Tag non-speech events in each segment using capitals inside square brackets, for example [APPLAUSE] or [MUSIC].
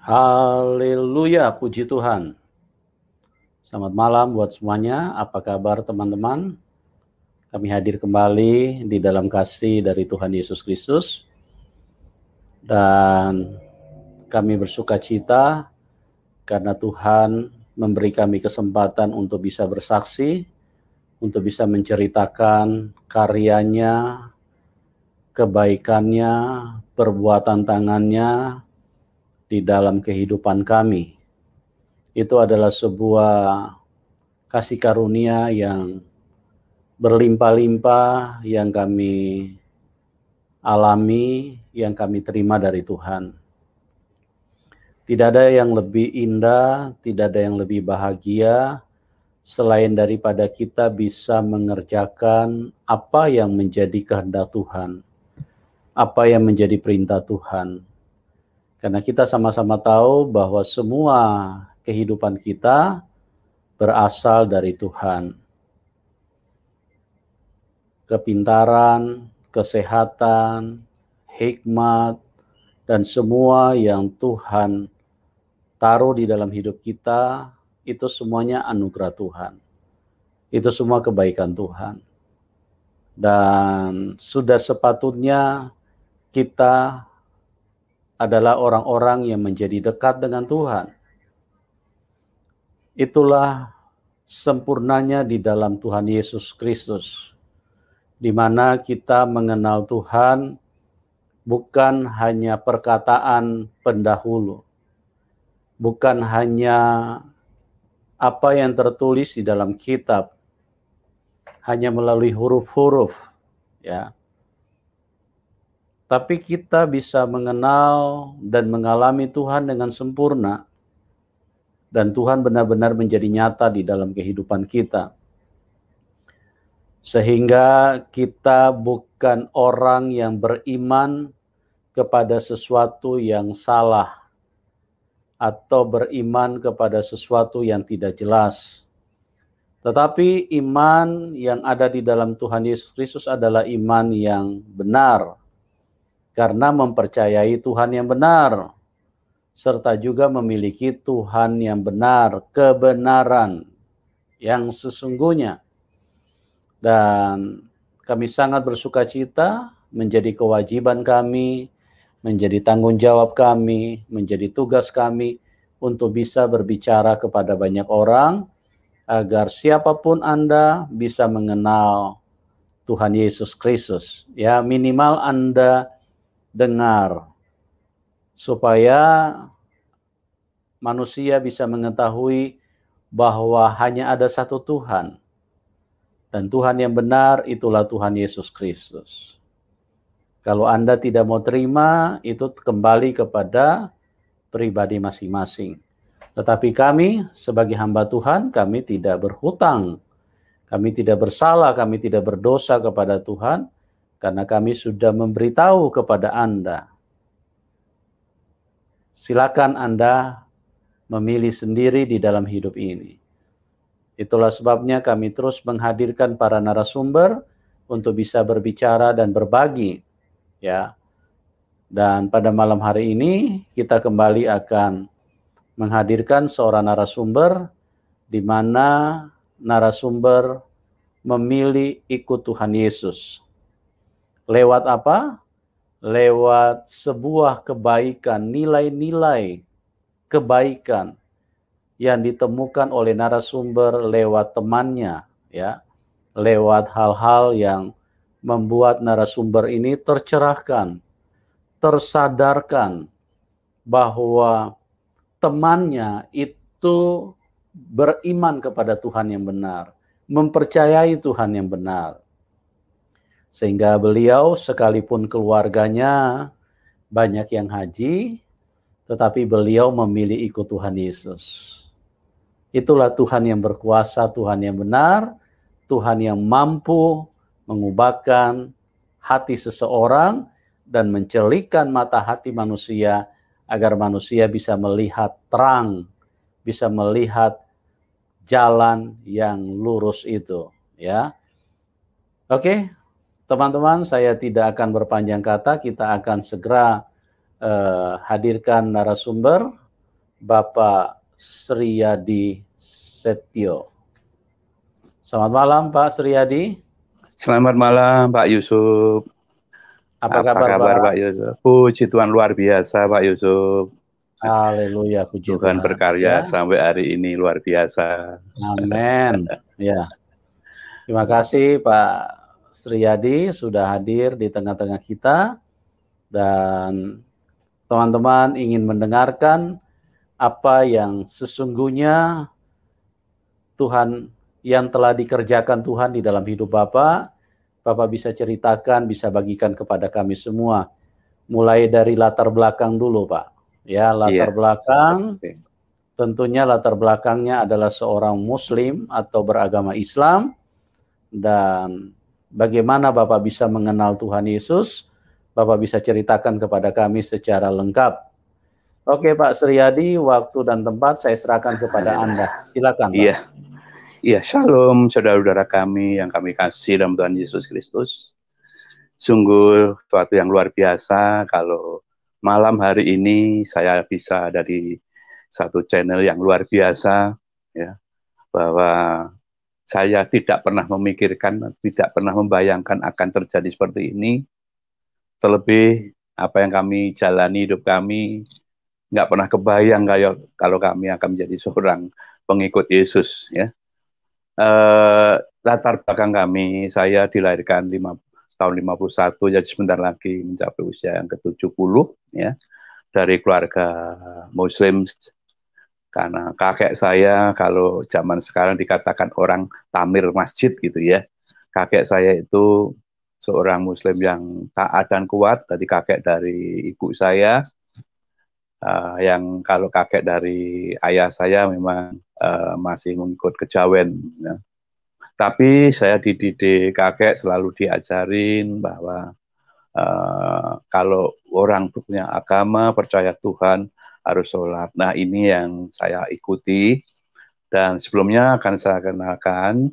Haleluya, puji Tuhan. Selamat malam buat semuanya. Apa kabar teman-teman? Kami hadir kembali di dalam kasih dari Tuhan Yesus Kristus. Dan kami bersuka cita karena Tuhan memberi kami kesempatan untuk bisa bersaksi, untuk bisa menceritakan karyanya, kebaikannya, perbuatan tangannya, di dalam kehidupan kami. Itu adalah sebuah kasih karunia yang berlimpah-limpah yang kami alami, yang kami terima dari Tuhan. Tidak ada yang lebih indah, tidak ada yang lebih bahagia selain daripada kita bisa mengerjakan apa yang menjadi kehendak Tuhan, apa yang menjadi perintah Tuhan. Karena kita sama-sama tahu bahwa semua kehidupan kita berasal dari Tuhan. Kepintaran, kesehatan, hikmat, dan semua yang Tuhan taruh di dalam hidup kita, itu semuanya anugerah Tuhan. Itu semua kebaikan Tuhan. Dan sudah sepatutnya kita adalah orang-orang yang menjadi dekat dengan Tuhan. Itulah sempurnanya di dalam Tuhan Yesus Kristus, di mana kita mengenal Tuhan bukan hanya perkataan pendahulu, bukan hanya apa yang tertulis di dalam kitab, hanya melalui huruf-huruf, ya tapi kita bisa mengenal dan mengalami Tuhan dengan sempurna, dan Tuhan benar-benar menjadi nyata di dalam kehidupan kita, sehingga kita bukan orang yang beriman kepada sesuatu yang salah atau beriman kepada sesuatu yang tidak jelas. Tetapi iman yang ada di dalam Tuhan Yesus Kristus adalah iman yang benar, karena mempercayai Tuhan yang benar serta juga memiliki Tuhan yang benar, kebenaran yang sesungguhnya. Dan kami sangat bersuka cita menjadi kewajiban kami, menjadi tanggung jawab kami, menjadi tugas kami untuk bisa berbicara kepada banyak orang agar siapapun Anda bisa mengenal Tuhan Yesus Kristus. Ya, minimal Anda dengar supaya manusia bisa mengetahui bahwa hanya ada satu Tuhan dan Tuhan yang benar itulah Tuhan Yesus Kristus. Kalau Anda tidak mau terima itu kembali kepada pribadi masing-masing. Tetapi kami sebagai hamba Tuhan kami tidak berhutang. Kami tidak bersalah, kami tidak berdosa kepada Tuhan karena kami sudah memberitahu kepada Anda. Silakan Anda memilih sendiri di dalam hidup ini. Itulah sebabnya kami terus menghadirkan para narasumber untuk bisa berbicara dan berbagi ya. Dan pada malam hari ini kita kembali akan menghadirkan seorang narasumber di mana narasumber memilih ikut Tuhan Yesus. Lewat apa? Lewat sebuah kebaikan, nilai-nilai kebaikan yang ditemukan oleh narasumber lewat temannya, ya, lewat hal-hal yang membuat narasumber ini tercerahkan, tersadarkan bahwa temannya itu beriman kepada Tuhan yang benar, mempercayai Tuhan yang benar. Sehingga beliau sekalipun keluarganya banyak yang haji, tetapi beliau memilih ikut Tuhan Yesus. Itulah Tuhan yang berkuasa, Tuhan yang benar, Tuhan yang mampu mengubahkan hati seseorang dan mencelikan mata hati manusia agar manusia bisa melihat terang, bisa melihat jalan yang lurus itu, ya. Oke, Teman-teman, saya tidak akan berpanjang kata, kita akan segera eh, hadirkan narasumber Bapak Sriyadi Setio. Selamat malam Pak Sriyadi. Selamat malam Pak Yusuf. Apa, Apa kabar, kabar Pak? Pak Yusuf? Puji Tuhan luar biasa Pak Yusuf. Haleluya, puji Tuhan. Tuhan berkarya ya. sampai hari ini luar biasa. Amin. ya. Terima kasih Pak Sriyadi sudah hadir di tengah-tengah kita dan teman-teman ingin mendengarkan apa yang sesungguhnya Tuhan yang telah dikerjakan Tuhan di dalam hidup Bapak, Bapak bisa ceritakan, bisa bagikan kepada kami semua. Mulai dari latar belakang dulu, Pak. Ya, latar yeah. belakang. Tentunya latar belakangnya adalah seorang muslim atau beragama Islam dan Bagaimana Bapak bisa mengenal Tuhan Yesus? Bapak bisa ceritakan kepada kami secara lengkap. Oke Pak Suryadi, waktu dan tempat saya serahkan kepada Anda. Silakan. Iya. Iya, shalom saudara-saudara kami yang kami kasih dalam Tuhan Yesus Kristus. Sungguh suatu yang luar biasa kalau malam hari ini saya bisa dari satu channel yang luar biasa ya bahwa saya tidak pernah memikirkan, tidak pernah membayangkan akan terjadi seperti ini. Terlebih apa yang kami jalani hidup kami, nggak pernah kebayang kayak kalau kami akan menjadi seorang pengikut Yesus. Ya, e, latar belakang kami, saya dilahirkan lima, tahun 51, jadi sebentar lagi mencapai usia yang ke 70 ya dari keluarga Muslim karena kakek saya kalau zaman sekarang dikatakan orang tamir masjid gitu ya. Kakek saya itu seorang muslim yang taat dan kuat, tadi kakek dari ibu saya, uh, yang kalau kakek dari ayah saya memang uh, masih mengikut kejawen. Ya. Tapi saya dididik kakek selalu diajarin bahwa uh, kalau orang punya agama, percaya Tuhan, harus sholat. Nah ini yang saya ikuti dan sebelumnya akan saya kenalkan.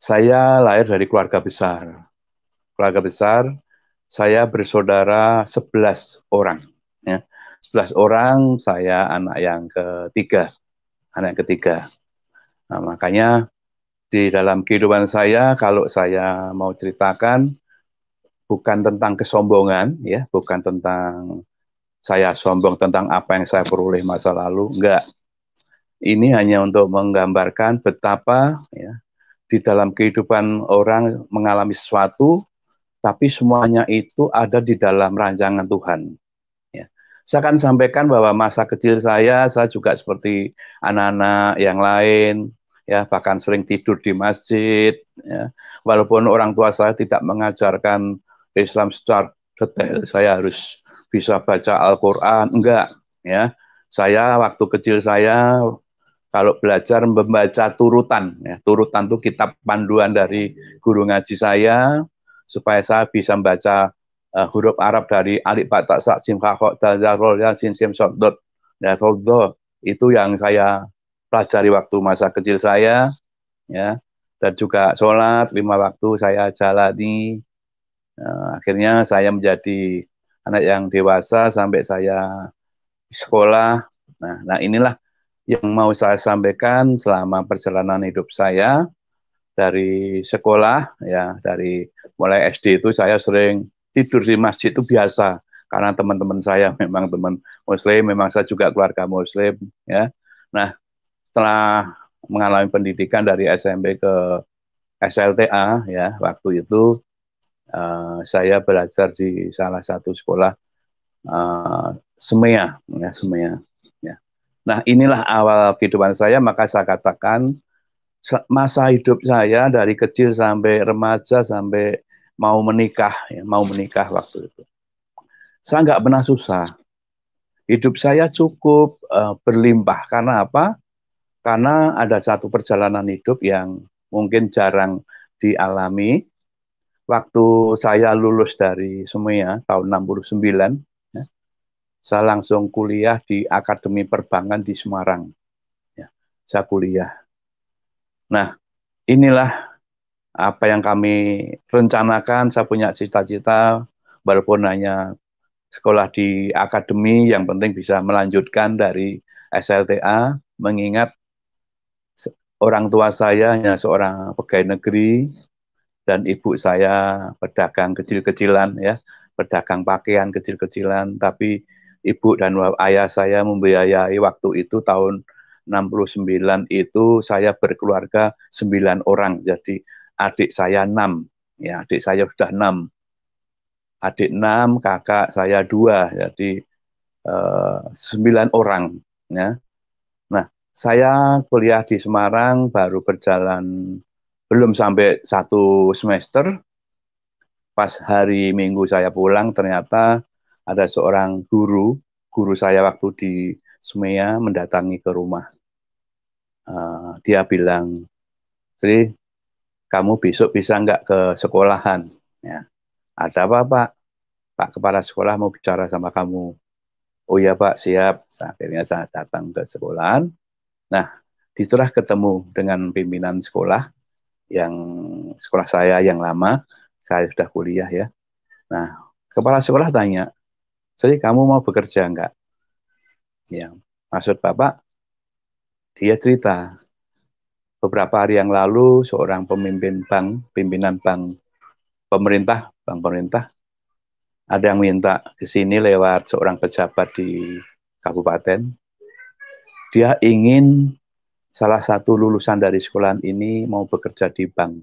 Saya lahir dari keluarga besar. Keluarga besar, saya bersaudara 11 orang. Ya. 11 orang, saya anak yang ketiga. Anak yang ketiga. Nah, makanya di dalam kehidupan saya, kalau saya mau ceritakan, bukan tentang kesombongan, ya, bukan tentang saya sombong tentang apa yang saya peroleh masa lalu, enggak. Ini hanya untuk menggambarkan betapa ya, di dalam kehidupan orang mengalami sesuatu, tapi semuanya itu ada di dalam rancangan Tuhan. Ya. Saya akan sampaikan bahwa masa kecil saya, saya juga seperti anak-anak yang lain, ya bahkan sering tidur di masjid, ya. walaupun orang tua saya tidak mengajarkan Islam secara detail, saya harus bisa baca Al-Quran, enggak. Ya, saya waktu kecil saya kalau belajar membaca turutan, ya, turutan itu kitab panduan dari guru ngaji saya supaya saya bisa membaca uh, huruf Arab dari alif bata sa sim ha kho dal ya sin sim sod dot ya sod itu yang saya pelajari waktu masa kecil saya ya dan juga sholat lima waktu saya jalani nah, akhirnya saya menjadi anak yang dewasa sampai saya sekolah. Nah, nah inilah yang mau saya sampaikan selama perjalanan hidup saya dari sekolah ya dari mulai SD itu saya sering tidur di masjid itu biasa karena teman-teman saya [LAUGHS] memang teman muslim memang saya juga keluarga muslim ya nah setelah mengalami pendidikan dari SMP ke SLTA ya waktu itu uh, saya belajar di salah satu sekolah uh, semea, ya semea. Ya. Nah inilah awal kehidupan saya, maka saya katakan masa hidup saya dari kecil sampai remaja sampai mau menikah, ya, mau menikah waktu itu. Saya nggak pernah susah. Hidup saya cukup uh, berlimpah karena apa? Karena ada satu perjalanan hidup yang mungkin jarang dialami waktu saya lulus dari Sumia tahun 69, ya, saya langsung kuliah di Akademi Perbankan di Semarang. Ya, saya kuliah. Nah, inilah apa yang kami rencanakan. Saya punya cita-cita, walaupun hanya sekolah di akademi, yang penting bisa melanjutkan dari SLTA, mengingat orang tua saya hanya seorang pegawai negeri, dan ibu saya pedagang kecil-kecilan ya, pedagang pakaian kecil-kecilan, tapi ibu dan ayah saya membiayai waktu itu tahun 69 itu saya berkeluarga 9 orang, jadi adik saya 6, ya adik saya sudah 6. Adik 6, kakak saya 2, jadi eh, sembilan 9 orang ya. Nah, saya kuliah di Semarang baru berjalan belum sampai satu semester pas hari minggu saya pulang ternyata ada seorang guru guru saya waktu di Sumea mendatangi ke rumah uh, dia bilang Sri kamu besok bisa nggak ke sekolahan ya ada apa pak pak kepala sekolah mau bicara sama kamu oh ya pak siap akhirnya saya datang ke sekolahan nah ditulah ketemu dengan pimpinan sekolah yang sekolah saya yang lama, saya sudah kuliah ya. Nah, kepala sekolah tanya, "Jadi kamu mau bekerja enggak?" Ya, maksud Bapak dia cerita beberapa hari yang lalu seorang pemimpin bank, pimpinan bank pemerintah, bank pemerintah ada yang minta ke sini lewat seorang pejabat di kabupaten. Dia ingin salah satu lulusan dari sekolah ini mau bekerja di bank.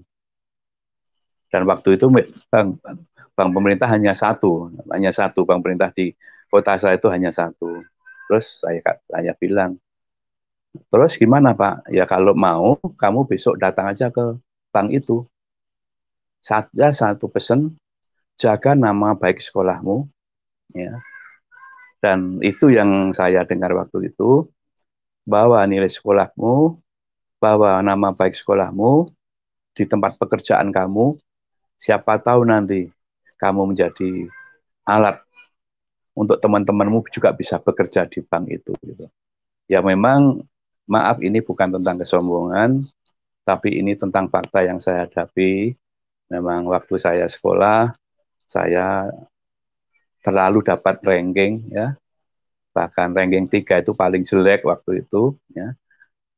Dan waktu itu bank, bank, bank pemerintah hanya satu, hanya satu bank pemerintah di kota saya itu hanya satu. Terus saya tanya bilang, terus gimana Pak? Ya kalau mau kamu besok datang aja ke bank itu. saja satu pesan, jaga nama baik sekolahmu, ya. Dan itu yang saya dengar waktu itu bawa nilai sekolahmu, bawa nama baik sekolahmu di tempat pekerjaan kamu. Siapa tahu nanti kamu menjadi alat untuk teman-temanmu juga bisa bekerja di bank itu. Gitu. Ya memang maaf ini bukan tentang kesombongan, tapi ini tentang fakta yang saya hadapi. Memang waktu saya sekolah, saya terlalu dapat ranking ya, bahkan ranking tiga itu paling jelek waktu itu ya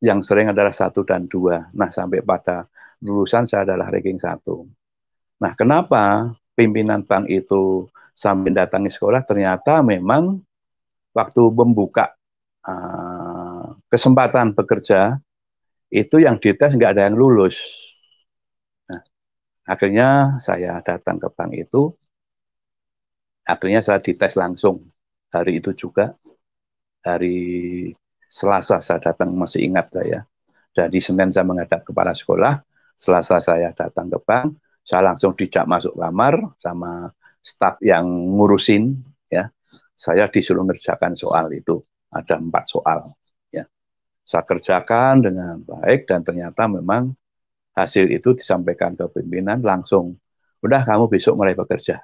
yang sering adalah satu dan dua nah sampai pada lulusan saya adalah ranking satu nah kenapa pimpinan bank itu sampai datangi sekolah ternyata memang waktu membuka uh, kesempatan bekerja itu yang dites nggak ada yang lulus nah, akhirnya saya datang ke bank itu akhirnya saya dites langsung hari itu juga hari Selasa saya datang masih ingat saya. Dari Senin saya menghadap kepala sekolah, Selasa saya datang ke bank, saya langsung dijak masuk kamar sama staf yang ngurusin ya. Saya disuruh ngerjakan soal itu, ada empat soal ya. Saya kerjakan dengan baik dan ternyata memang hasil itu disampaikan ke pimpinan langsung. Udah kamu besok mulai bekerja.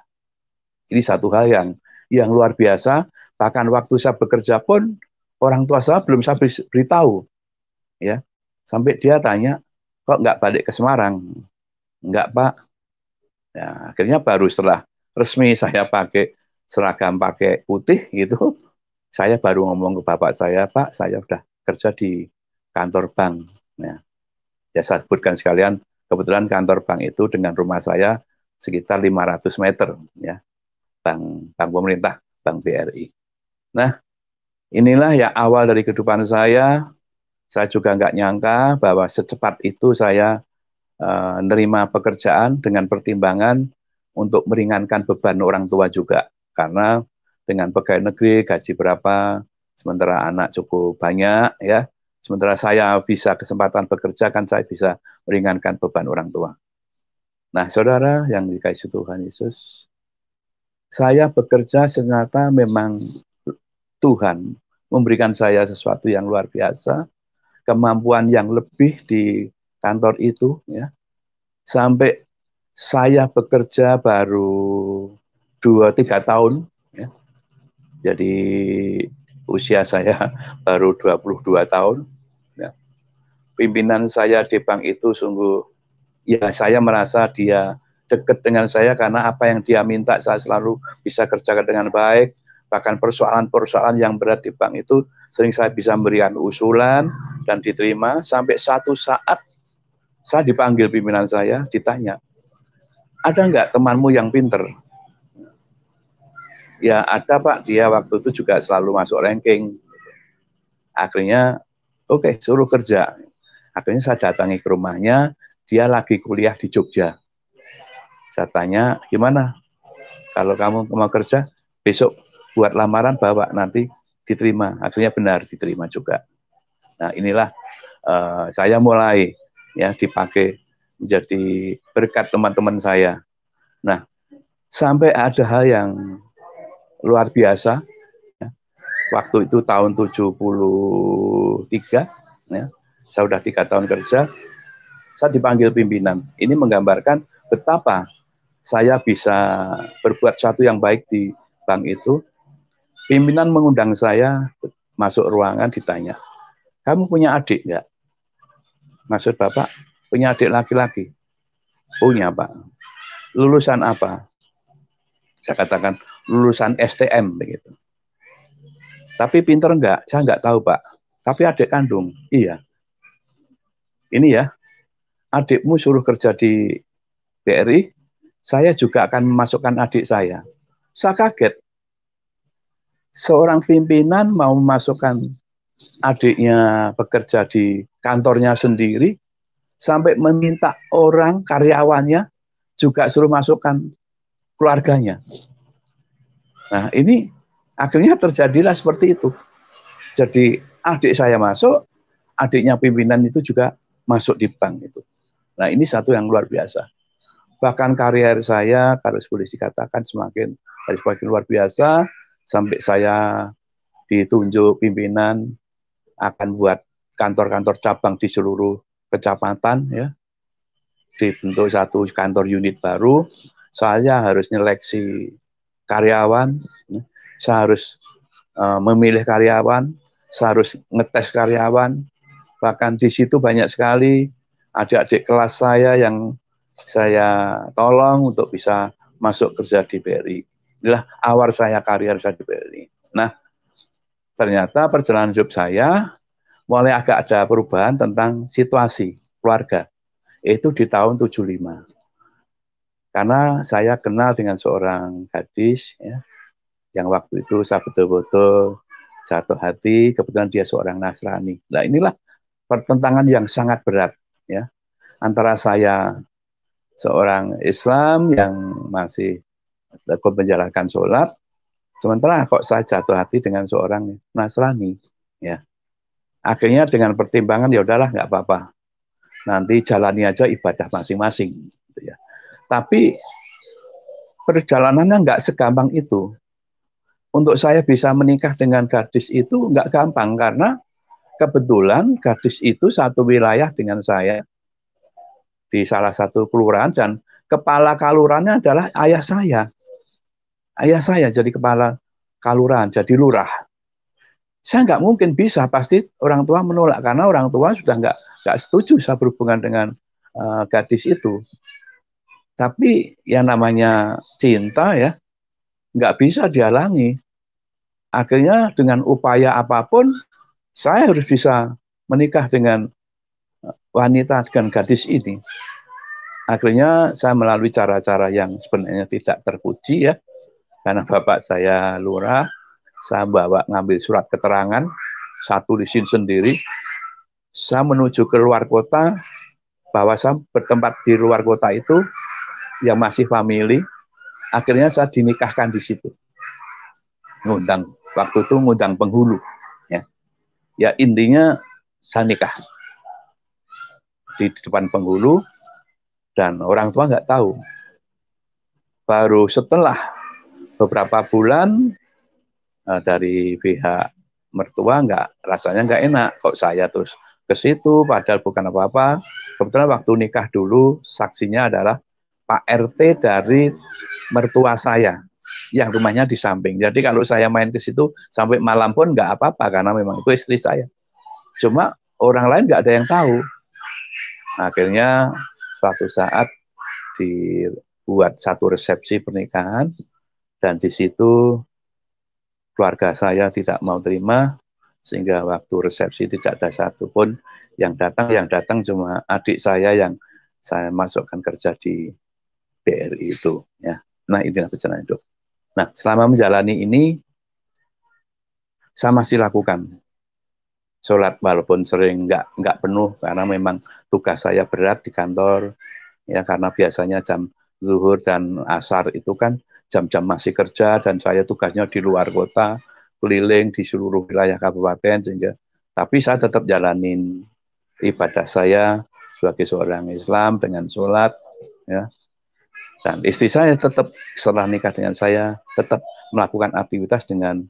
Ini satu hal yang yang luar biasa Bahkan waktu saya bekerja pun orang tua saya belum saya beritahu. Ya. Sampai dia tanya, kok nggak balik ke Semarang? Nggak, Pak. Ya, akhirnya baru setelah resmi saya pakai seragam pakai putih gitu, saya baru ngomong ke bapak saya, Pak, saya sudah kerja di kantor bank. Ya, ya saya sebutkan sekalian, kebetulan kantor bank itu dengan rumah saya sekitar 500 meter, ya, bank, bank pemerintah, bank BRI. Nah, inilah ya awal dari kehidupan saya. Saya juga nggak nyangka bahwa secepat itu saya menerima eh, uh, pekerjaan dengan pertimbangan untuk meringankan beban orang tua juga. Karena dengan pegawai negeri gaji berapa, sementara anak cukup banyak ya. Sementara saya bisa kesempatan bekerja kan saya bisa meringankan beban orang tua. Nah, saudara yang dikasih Tuhan Yesus, saya bekerja ternyata memang Tuhan memberikan saya sesuatu yang luar biasa, kemampuan yang lebih di kantor itu ya. Sampai saya bekerja baru dua tiga tahun ya. Jadi usia saya [LAUGHS] baru 22 tahun ya. Pimpinan saya di bank itu sungguh ya saya merasa dia dekat dengan saya karena apa yang dia minta saya selalu bisa kerjakan dengan baik bahkan persoalan-persoalan yang berat di bank itu sering saya bisa memberikan usulan dan diterima sampai satu saat saya dipanggil pimpinan saya ditanya ada nggak temanmu yang pinter ya ada pak dia waktu itu juga selalu masuk ranking akhirnya oke okay, suruh kerja akhirnya saya datangi ke rumahnya dia lagi kuliah di Jogja saya tanya gimana kalau kamu mau kerja besok buat lamaran bawa nanti diterima akhirnya benar diterima juga nah inilah uh, saya mulai ya dipakai menjadi berkat teman-teman saya nah sampai ada hal yang luar biasa ya. waktu itu tahun 73 ya saya sudah tiga tahun kerja saya dipanggil pimpinan ini menggambarkan betapa saya bisa berbuat satu yang baik di bank itu Pimpinan mengundang saya masuk ruangan ditanya, kamu punya adik nggak? Maksud Bapak, punya adik laki-laki? Punya Pak. Lulusan apa? Saya katakan lulusan STM begitu. Tapi pinter enggak? Saya enggak tahu, Pak. Tapi adik kandung. Iya. Ini ya, adikmu suruh kerja di BRI, saya juga akan memasukkan adik saya. Saya kaget seorang pimpinan mau memasukkan adiknya bekerja di kantornya sendiri sampai meminta orang karyawannya juga suruh masukkan keluarganya. Nah, ini akhirnya terjadilah seperti itu. Jadi adik saya masuk, adiknya pimpinan itu juga masuk di bank itu. Nah, ini satu yang luar biasa. Bahkan karier saya kalau boleh dikatakan semakin semakin luar biasa sampai saya ditunjuk pimpinan akan buat kantor-kantor cabang di seluruh kecamatan ya dibentuk satu kantor unit baru saya harus nyeleksi karyawan ya. saya harus uh, memilih karyawan saya harus ngetes karyawan bahkan di situ banyak sekali adik-adik kelas saya yang saya tolong untuk bisa masuk kerja di BRI inilah awal saya karir saya di BLI. Nah, ternyata perjalanan hidup saya mulai agak ada perubahan tentang situasi keluarga. Itu di tahun 75. Karena saya kenal dengan seorang gadis ya, yang waktu itu saya betul-betul jatuh hati, kebetulan dia seorang Nasrani. Nah inilah pertentangan yang sangat berat ya antara saya seorang Islam yang masih takut menjalankan sholat, sementara kok saya jatuh hati dengan seorang Nasrani, ya. Akhirnya dengan pertimbangan ya udahlah nggak apa-apa, nanti jalani aja ibadah masing-masing, gitu ya. Tapi perjalanannya nggak segampang itu. Untuk saya bisa menikah dengan gadis itu nggak gampang karena kebetulan gadis itu satu wilayah dengan saya di salah satu kelurahan dan kepala kalurannya adalah ayah saya ayah saya jadi kepala kaluran, jadi lurah. Saya nggak mungkin bisa, pasti orang tua menolak karena orang tua sudah nggak nggak setuju saya berhubungan dengan uh, gadis itu. Tapi yang namanya cinta ya nggak bisa dihalangi. Akhirnya dengan upaya apapun saya harus bisa menikah dengan eh, wanita dengan gadis ini. Akhirnya saya melalui cara-cara yang sebenarnya tidak terpuji ya, karena bapak saya lurah, saya bawa ngambil surat keterangan, satu di sini sendiri. Saya menuju ke luar kota, bahwa saya bertempat di luar kota itu yang masih family, akhirnya saya dinikahkan di situ. Ngundang, waktu itu ngundang penghulu. Ya, ya intinya saya nikah di depan penghulu dan orang tua nggak tahu. Baru setelah beberapa bulan uh, dari pihak mertua nggak rasanya nggak enak kok saya terus ke situ padahal bukan apa-apa kebetulan waktu nikah dulu saksinya adalah Pak RT dari mertua saya yang rumahnya di samping jadi kalau saya main ke situ sampai malam pun nggak apa-apa karena memang itu istri saya cuma orang lain nggak ada yang tahu akhirnya suatu saat dibuat satu resepsi pernikahan dan di situ keluarga saya tidak mau terima sehingga waktu resepsi tidak ada satupun yang datang yang datang cuma adik saya yang saya masukkan kerja di BRI itu ya nah itulah perjalanan hidup nah selama menjalani ini saya masih lakukan sholat walaupun sering nggak nggak penuh karena memang tugas saya berat di kantor ya karena biasanya jam zuhur dan asar itu kan jam-jam masih kerja dan saya tugasnya di luar kota keliling di seluruh wilayah kabupaten sehingga tapi saya tetap jalanin ibadah saya sebagai seorang Islam dengan sholat ya dan istri saya tetap setelah nikah dengan saya tetap melakukan aktivitas dengan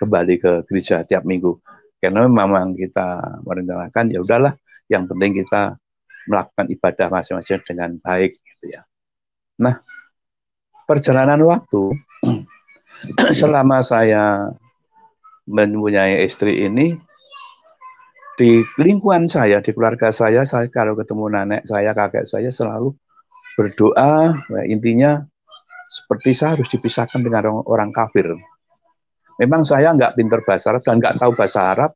kembali ke gereja tiap minggu karena memang kita merencanakan ya udahlah yang penting kita melakukan ibadah masing-masing dengan baik gitu ya nah perjalanan waktu [CLEARS THROAT] selama saya mempunyai istri ini di lingkungan saya, di keluarga saya, saya kalau ketemu nenek saya, kakek saya selalu berdoa. Ya, intinya seperti saya harus dipisahkan dengan orang, orang kafir. Memang saya nggak pinter bahasa Arab dan nggak tahu bahasa Arab.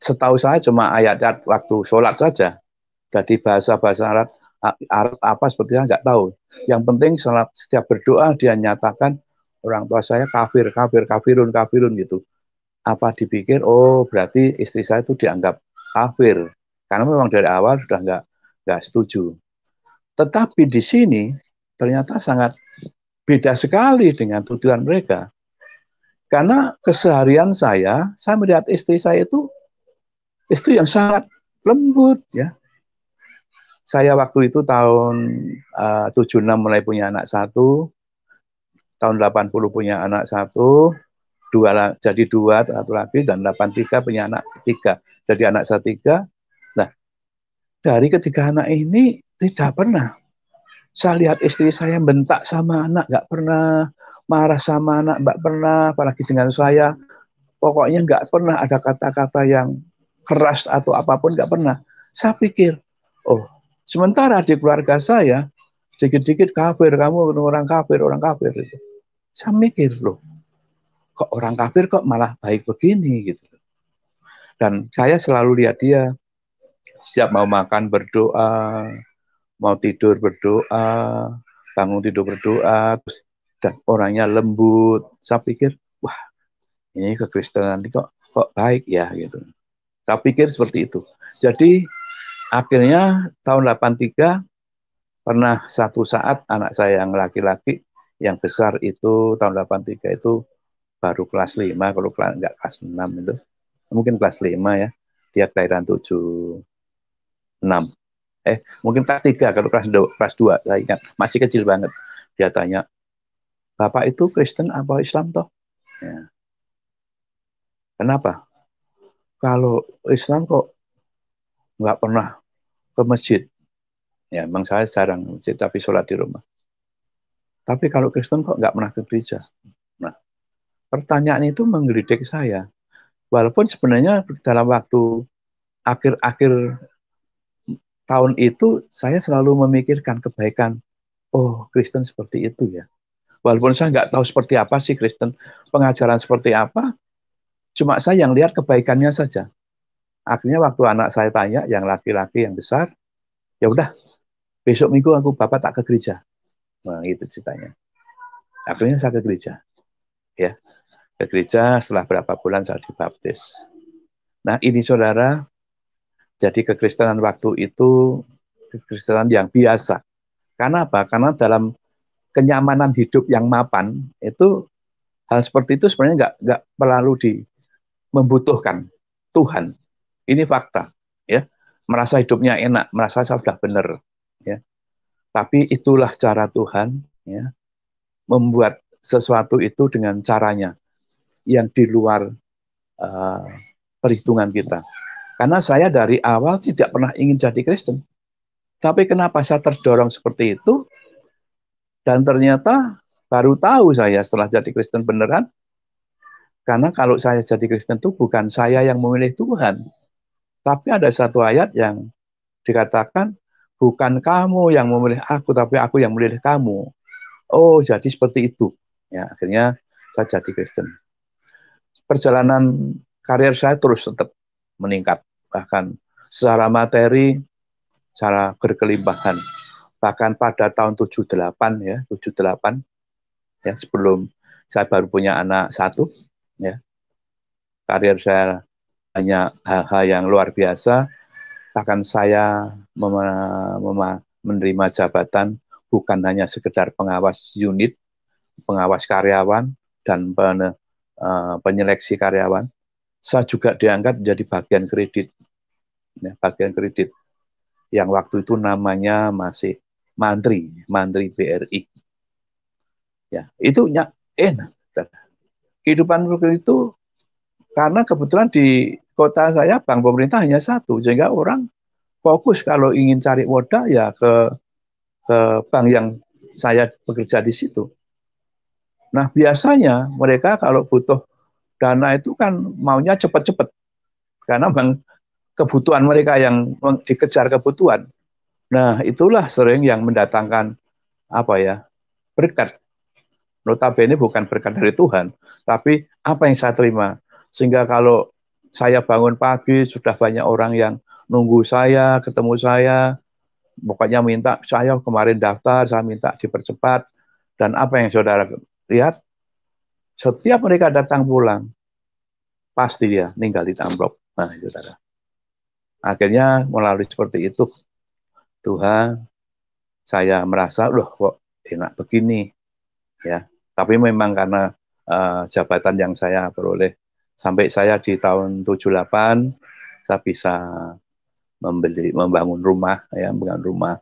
Setahu saya cuma ayat-ayat waktu sholat saja. Jadi bahasa bahasa Arab Arab apa sepertinya nggak tahu. Yang penting setiap berdoa dia nyatakan orang tua saya kafir, kafir, kafirun, kafirun gitu. Apa dipikir, oh berarti istri saya itu dianggap kafir. Karena memang dari awal sudah nggak nggak setuju. Tetapi di sini ternyata sangat beda sekali dengan tujuan mereka. Karena keseharian saya, saya melihat istri saya itu istri yang sangat lembut ya, saya waktu itu tahun eh, uh, 76 mulai punya anak satu, tahun 80 punya anak satu, dua jadi dua satu lagi dan 83 punya anak tiga. Jadi anak saya tiga. Nah, dari ketiga anak ini tidak pernah saya lihat istri saya bentak sama anak nggak pernah marah sama anak nggak pernah apalagi dengan saya pokoknya nggak pernah ada kata-kata yang keras atau apapun nggak pernah saya pikir oh Sementara di keluarga saya, sedikit-sedikit kafir, kamu orang kafir, orang kafir. Gitu. Saya mikir loh, kok orang kafir kok malah baik begini gitu. Dan saya selalu lihat dia, siap mau makan berdoa, mau tidur berdoa, bangun tidur berdoa, terus dan orangnya lembut. Saya pikir, wah ini kekristenan kok kok baik ya gitu. Saya pikir seperti itu. Jadi akhirnya tahun 83 pernah satu saat anak saya yang laki-laki yang besar itu tahun 83 itu baru kelas 5 kalau kelas, enggak kelas 6 itu mungkin kelas 5 ya dia kelahiran 7 6 eh mungkin kelas 3 kalau kelas 2, kelas 2 saya ingat masih kecil banget dia tanya Bapak itu Kristen apa Islam toh? Ya. Kenapa? Kalau Islam kok nggak pernah ke masjid. Ya, memang saya jarang masjid, tapi sholat di rumah. Tapi kalau Kristen kok nggak pernah ke gereja? Nah, pertanyaan itu menggelitik saya. Walaupun sebenarnya dalam waktu akhir-akhir tahun itu saya selalu memikirkan kebaikan. Oh, Kristen seperti itu ya. Walaupun saya nggak tahu seperti apa sih Kristen, pengajaran seperti apa, cuma saya yang lihat kebaikannya saja. Akhirnya waktu anak saya tanya yang laki-laki yang besar, ya udah besok minggu aku bapak tak ke gereja. Nah, itu ceritanya. Akhirnya saya ke gereja. Ya. Ke gereja setelah berapa bulan saya dibaptis. Nah, ini saudara, jadi kekristenan waktu itu kekristenan yang biasa. Karena apa? Karena dalam kenyamanan hidup yang mapan itu hal seperti itu sebenarnya nggak nggak perlu di membutuhkan Tuhan ini fakta, ya. Merasa hidupnya enak, merasa saya sudah benar, ya. Tapi itulah cara Tuhan, ya, membuat sesuatu itu dengan caranya yang di luar uh, perhitungan kita. Karena saya dari awal tidak pernah ingin jadi Kristen. Tapi kenapa saya terdorong seperti itu? Dan ternyata baru tahu saya setelah jadi Kristen beneran, karena kalau saya jadi Kristen itu bukan saya yang memilih Tuhan, tapi ada satu ayat yang dikatakan, bukan kamu yang memilih aku, tapi aku yang memilih kamu. Oh, jadi seperti itu. Ya, akhirnya saya jadi Kristen. Perjalanan karir saya terus tetap meningkat. Bahkan secara materi, secara berkelimpahan. Bahkan pada tahun 78 ya, 78 ya sebelum saya baru punya anak satu ya karir saya banyak hal-hal yang luar biasa, bahkan saya menerima jabatan bukan hanya sekedar pengawas unit, pengawas karyawan, dan pen, uh, eh, penyeleksi karyawan, saya juga diangkat menjadi bagian kredit. Ya, bagian kredit yang waktu itu namanya masih mantri, mantri BRI. Ya, itu enak. Kehidupan itu karena kebetulan di kota saya bank pemerintah hanya satu, sehingga orang fokus kalau ingin cari wadah ya ke ke bank yang saya bekerja di situ. Nah biasanya mereka kalau butuh dana itu kan maunya cepat-cepat karena memang kebutuhan mereka yang dikejar kebutuhan. Nah itulah sering yang mendatangkan apa ya berkat. Notabene bukan berkat dari Tuhan, tapi apa yang saya terima sehingga kalau saya bangun pagi sudah banyak orang yang nunggu saya, ketemu saya, pokoknya minta saya kemarin daftar, saya minta dipercepat dan apa yang saudara lihat setiap mereka datang pulang pasti dia ninggal di amplop. Nah, saudara. Akhirnya melalui seperti itu Tuhan saya merasa loh kok enak begini ya. Tapi memang karena uh, jabatan yang saya peroleh Sampai saya di tahun 78 saya bisa membeli membangun rumah ya, membangun rumah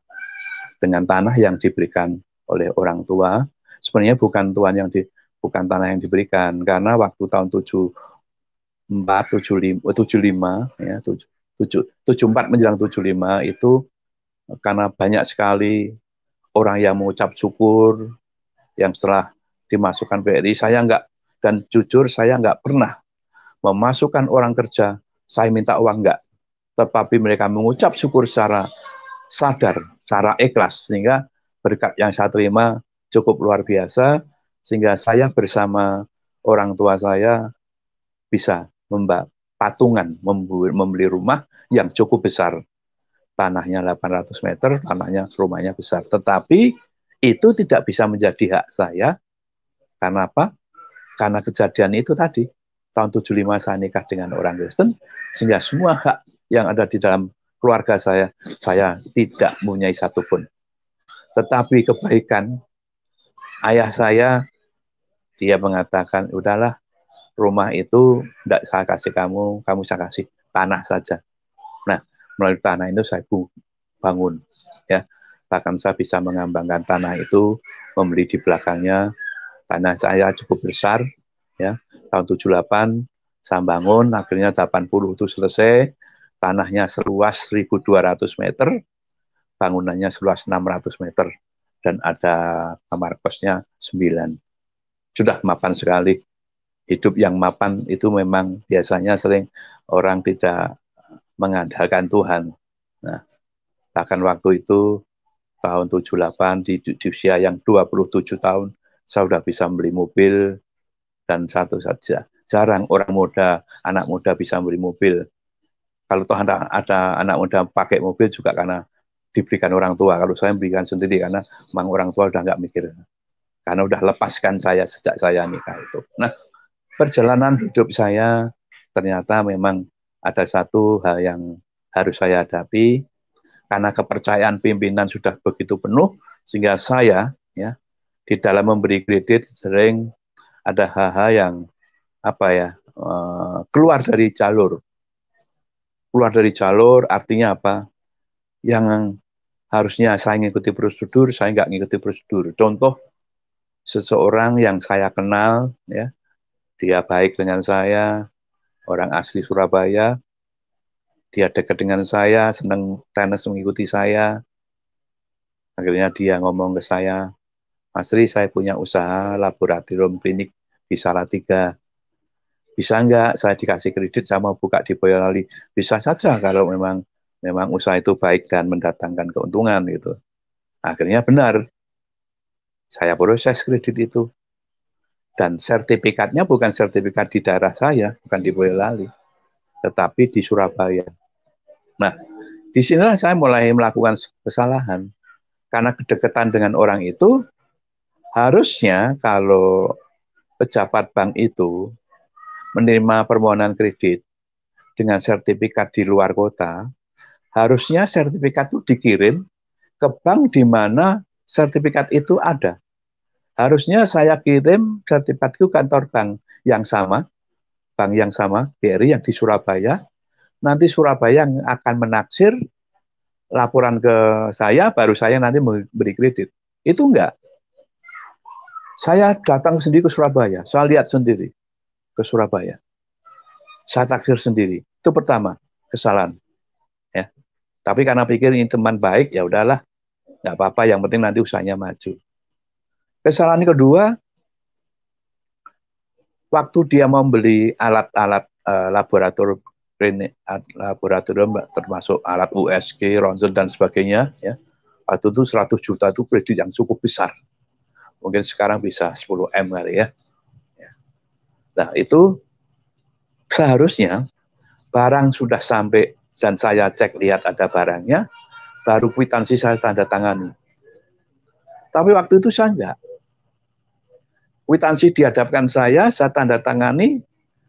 dengan tanah yang diberikan oleh orang tua. Sebenarnya bukan tuan yang di bukan tanah yang diberikan karena waktu tahun 74 75 75 ya 7 74 menjelang 75 itu karena banyak sekali orang yang mengucap syukur yang setelah dimasukkan BRI saya enggak dan jujur saya enggak pernah memasukkan orang kerja, saya minta uang enggak. Tetapi mereka mengucap syukur secara sadar, secara ikhlas, sehingga berkat yang saya terima cukup luar biasa, sehingga saya bersama orang tua saya bisa memba patungan membeli rumah yang cukup besar. Tanahnya 800 meter, tanahnya rumahnya besar. Tetapi itu tidak bisa menjadi hak saya. Karena apa? Karena kejadian itu tadi tahun 75 saya nikah dengan orang Kristen sehingga semua hak yang ada di dalam keluarga saya saya tidak mempunyai satupun. Tetapi kebaikan ayah saya dia mengatakan udahlah rumah itu tidak saya kasih kamu, kamu saya kasih tanah saja. Nah, melalui tanah itu saya bangun ya. Bahkan saya bisa mengembangkan tanah itu, membeli di belakangnya tanah saya cukup besar ya tahun 78 saya bangun akhirnya 80 itu selesai tanahnya seluas 1200 meter bangunannya seluas 600 meter dan ada kamar kosnya 9 sudah mapan sekali hidup yang mapan itu memang biasanya sering orang tidak mengandalkan Tuhan nah bahkan waktu itu tahun 78 di, di usia yang 27 tahun saya sudah bisa beli mobil dan satu saja. Jarang orang muda, anak muda bisa beli mobil. Kalau toh ada, ada anak muda pakai mobil juga karena diberikan orang tua. Kalau saya berikan sendiri karena memang orang tua udah nggak mikir. Karena udah lepaskan saya sejak saya nikah itu. Nah, perjalanan hidup saya ternyata memang ada satu hal yang harus saya hadapi karena kepercayaan pimpinan sudah begitu penuh sehingga saya ya di dalam memberi kredit sering ada hal-hal yang apa ya uh, keluar dari jalur keluar dari jalur artinya apa yang harusnya saya ngikuti prosedur saya nggak ngikuti prosedur contoh seseorang yang saya kenal ya dia baik dengan saya orang asli Surabaya dia dekat dengan saya senang tenis mengikuti saya akhirnya dia ngomong ke saya Mas Ri saya punya usaha laboratorium klinik di tiga Bisa enggak saya dikasih kredit sama buka di Boyolali? Bisa saja kalau memang memang usaha itu baik dan mendatangkan keuntungan gitu. Akhirnya benar. Saya proses kredit itu. Dan sertifikatnya bukan sertifikat di daerah saya, bukan di Boyolali, tetapi di Surabaya. Nah, disinilah saya mulai melakukan kesalahan. Karena kedekatan dengan orang itu, harusnya kalau pejabat bank itu menerima permohonan kredit dengan sertifikat di luar kota, harusnya sertifikat itu dikirim ke bank di mana sertifikat itu ada. Harusnya saya kirim sertifikat ke kantor bank yang sama, bank yang sama, BRI yang di Surabaya. Nanti Surabaya yang akan menaksir laporan ke saya, baru saya nanti memberi kredit. Itu enggak. Saya datang sendiri ke Surabaya, saya lihat sendiri ke Surabaya. Saya takdir sendiri. Itu pertama, kesalahan. Ya. Tapi karena pikir ini teman baik, ya udahlah, nggak apa-apa. Yang penting nanti usahanya maju. Kesalahan kedua, waktu dia membeli alat-alat uh, eh, laboratorium eh, laboratorium termasuk alat USG, ronsen dan sebagainya ya. Waktu itu 100 juta itu kredit yang cukup besar mungkin sekarang bisa 10M kali ya. ya. Nah itu seharusnya barang sudah sampai dan saya cek lihat ada barangnya, baru kwitansi saya tanda tangani. Tapi waktu itu saya enggak. Kwitansi dihadapkan saya, saya tanda tangani,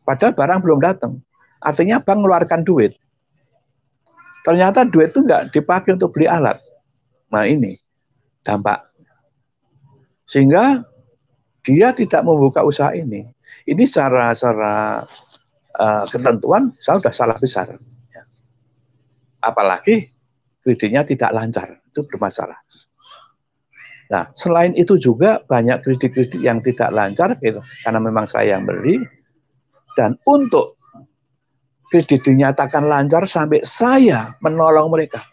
padahal barang belum datang. Artinya bank mengeluarkan duit. Ternyata duit itu enggak dipakai untuk beli alat. Nah ini dampak sehingga dia tidak membuka usaha ini. Ini secara secara uh, ketentuan saya sudah salah besar. Ya. Apalagi kreditnya tidak lancar, itu bermasalah. Nah, selain itu juga banyak kredit-kredit yang tidak lancar gitu, karena memang saya yang beli. Dan untuk kredit dinyatakan lancar sampai saya menolong mereka.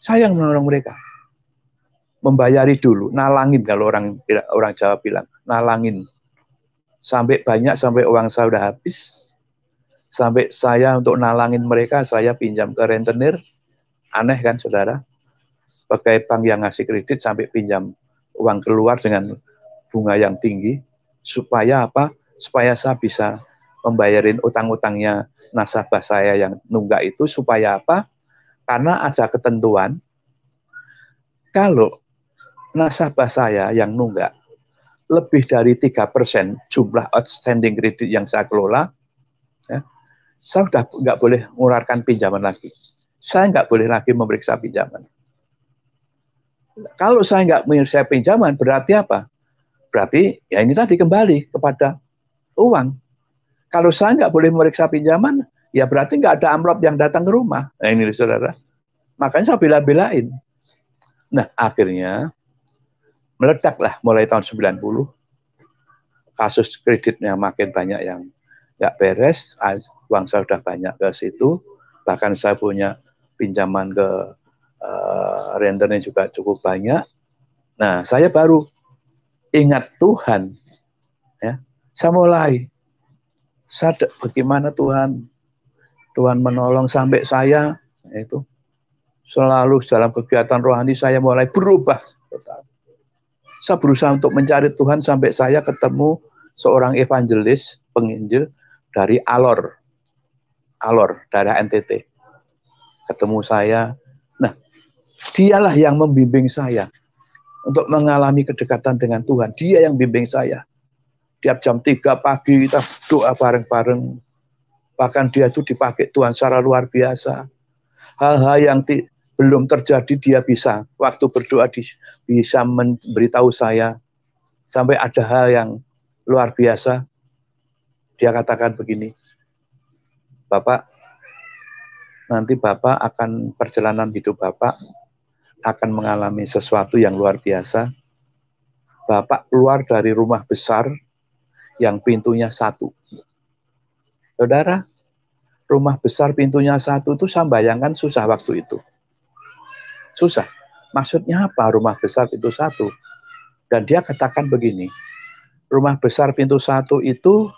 Saya yang menolong mereka membayari dulu, nalangin kalau orang orang Jawa bilang, nalangin. Sampai banyak sampai uang saya udah habis, sampai saya untuk nalangin mereka saya pinjam ke rentenir. Aneh kan saudara? Pakai bank yang ngasih kredit sampai pinjam uang keluar dengan bunga yang tinggi supaya apa? Supaya saya bisa membayarin utang-utangnya nasabah saya yang nunggak itu supaya apa? Karena ada ketentuan kalau nasabah saya yang nunggak lebih dari tiga persen jumlah outstanding kredit yang saya kelola, ya, saya sudah nggak boleh mengeluarkan pinjaman lagi. Saya nggak boleh lagi memeriksa pinjaman. Kalau saya nggak memeriksa pinjaman, berarti apa? Berarti ya ini tadi kembali kepada uang. Kalau saya nggak boleh memeriksa pinjaman, ya berarti nggak ada amplop yang datang ke rumah. Nah ini saudara. Makanya saya bela-belain. Nah akhirnya meledaklah mulai tahun 90 kasus kreditnya makin banyak yang nggak beres uang saya sudah banyak ke situ bahkan saya punya pinjaman ke uh, eh, rentenir juga cukup banyak nah saya baru ingat Tuhan ya saya mulai saya bagaimana Tuhan Tuhan menolong sampai saya itu selalu dalam kegiatan rohani saya mulai berubah total saya berusaha untuk mencari Tuhan sampai saya ketemu seorang evangelis, penginjil dari Alor. Alor, daerah NTT. Ketemu saya. Nah, dialah yang membimbing saya untuk mengalami kedekatan dengan Tuhan. Dia yang bimbing saya. Tiap jam 3 pagi kita doa bareng-bareng. Bahkan dia itu dipakai Tuhan secara luar biasa. Hal-hal yang belum terjadi dia bisa waktu berdoa di, bisa memberitahu saya sampai ada hal yang luar biasa dia katakan begini Bapak nanti Bapak akan perjalanan hidup Bapak akan mengalami sesuatu yang luar biasa Bapak keluar dari rumah besar yang pintunya satu Saudara, rumah besar pintunya satu itu saya bayangkan susah waktu itu susah. Maksudnya apa rumah besar pintu satu? Dan dia katakan begini, rumah besar pintu satu itu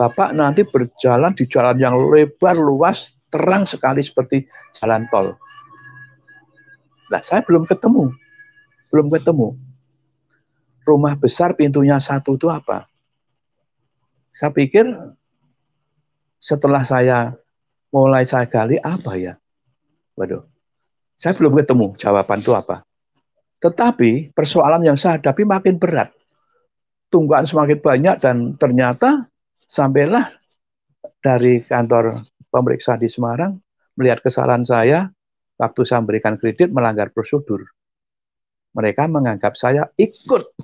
Bapak nanti berjalan di jalan yang lebar, luas, terang sekali seperti jalan tol. Nah, saya belum ketemu. Belum ketemu. Rumah besar pintunya satu itu apa? Saya pikir setelah saya mulai saya gali apa ya? Waduh, saya belum ketemu jawaban itu apa. Tetapi persoalan yang saya hadapi makin berat. Tungguan semakin banyak dan ternyata sampailah dari kantor pemeriksa di Semarang melihat kesalahan saya waktu saya memberikan kredit melanggar prosedur. Mereka menganggap saya ikut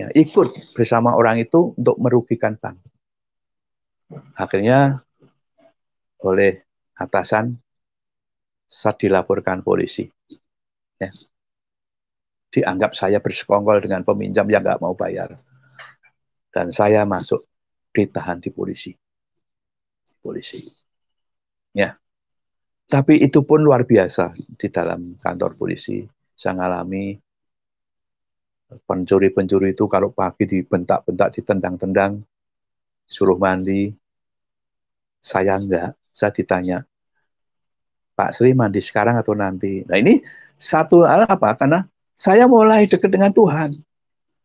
ya, ikut bersama orang itu untuk merugikan bank. Akhirnya oleh atasan saat dilaporkan polisi. Ya. Dianggap saya bersekongkol dengan peminjam yang nggak mau bayar. Dan saya masuk ditahan di polisi. Polisi. Ya. Tapi itu pun luar biasa di dalam kantor polisi. Saya ngalami pencuri-pencuri itu kalau pagi dibentak-bentak, ditendang-tendang, suruh mandi. Saya enggak, saya ditanya, Pak Sri mandi sekarang atau nanti. Nah ini satu hal apa? Karena saya mulai dekat dengan Tuhan.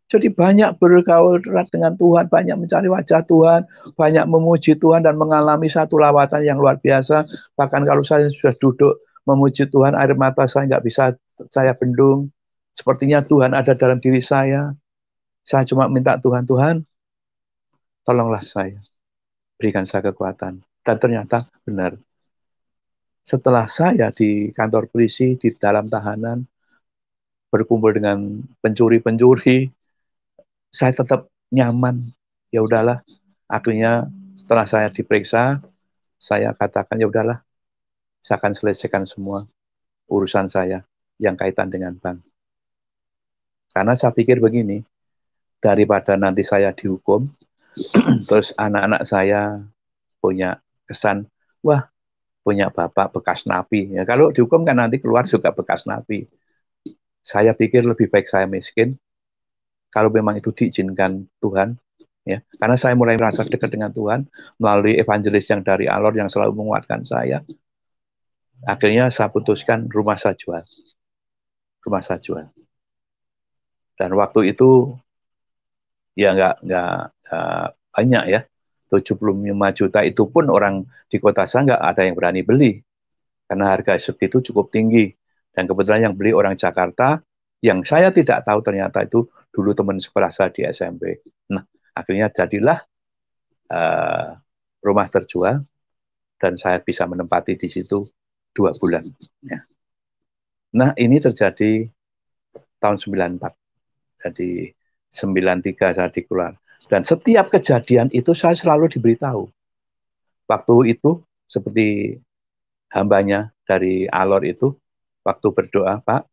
Jadi banyak bergaul erat dengan Tuhan, banyak mencari wajah Tuhan, banyak memuji Tuhan dan mengalami satu lawatan yang luar biasa. Bahkan kalau saya sudah duduk memuji Tuhan, air mata saya nggak bisa saya bendung. Sepertinya Tuhan ada dalam diri saya. Saya cuma minta Tuhan, Tuhan, tolonglah saya. Berikan saya kekuatan. Dan ternyata benar, setelah saya di kantor polisi di dalam tahanan berkumpul dengan pencuri-pencuri saya tetap nyaman ya udahlah akhirnya setelah saya diperiksa saya katakan ya udahlah saya akan selesaikan semua urusan saya yang kaitan dengan bank karena saya pikir begini daripada nanti saya dihukum [CLEARS THROAT] terus anak-anak saya punya kesan wah punya bapak bekas napi. Ya, kalau dihukum kan nanti keluar juga bekas napi. Saya pikir lebih baik saya miskin kalau memang itu diizinkan Tuhan. Ya, karena saya mulai merasa dekat dengan Tuhan melalui evangelis yang dari Alor yang selalu menguatkan saya. Akhirnya saya putuskan rumah saya jual. Rumah saya jual. Dan waktu itu ya nggak nggak banyak ya 75 juta itu pun orang di kota saya nggak ada yang berani beli karena harga segitu cukup tinggi dan kebetulan yang beli orang Jakarta yang saya tidak tahu ternyata itu dulu teman sekolah saya di SMP. Nah, akhirnya jadilah uh, rumah terjual dan saya bisa menempati di situ dua bulan. Ya. Nah, ini terjadi tahun 94. Jadi 93 saya dikeluar. Dan setiap kejadian itu saya selalu diberitahu. Waktu itu seperti hambanya dari Alor itu, waktu berdoa, Pak,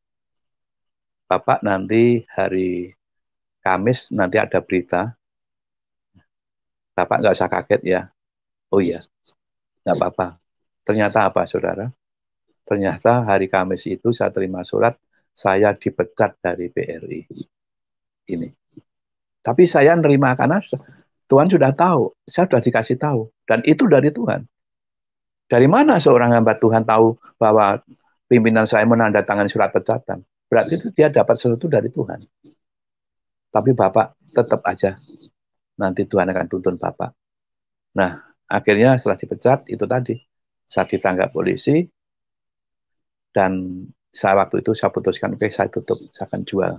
Bapak nanti hari Kamis nanti ada berita. Bapak nggak usah kaget ya. Oh iya, nggak apa-apa. Ternyata apa, saudara? Ternyata hari Kamis itu saya terima surat, saya dipecat dari BRI. Ini. Tapi saya nerima karena Tuhan sudah tahu, saya sudah dikasih tahu. Dan itu dari Tuhan. Dari mana seorang hamba Tuhan tahu bahwa pimpinan saya menandatangani surat pecatan? Berarti itu dia dapat sesuatu dari Tuhan. Tapi Bapak tetap aja nanti Tuhan akan tuntun Bapak. Nah, akhirnya setelah dipecat itu tadi saya ditangkap polisi dan saya waktu itu saya putuskan oke okay, saya tutup, saya akan jual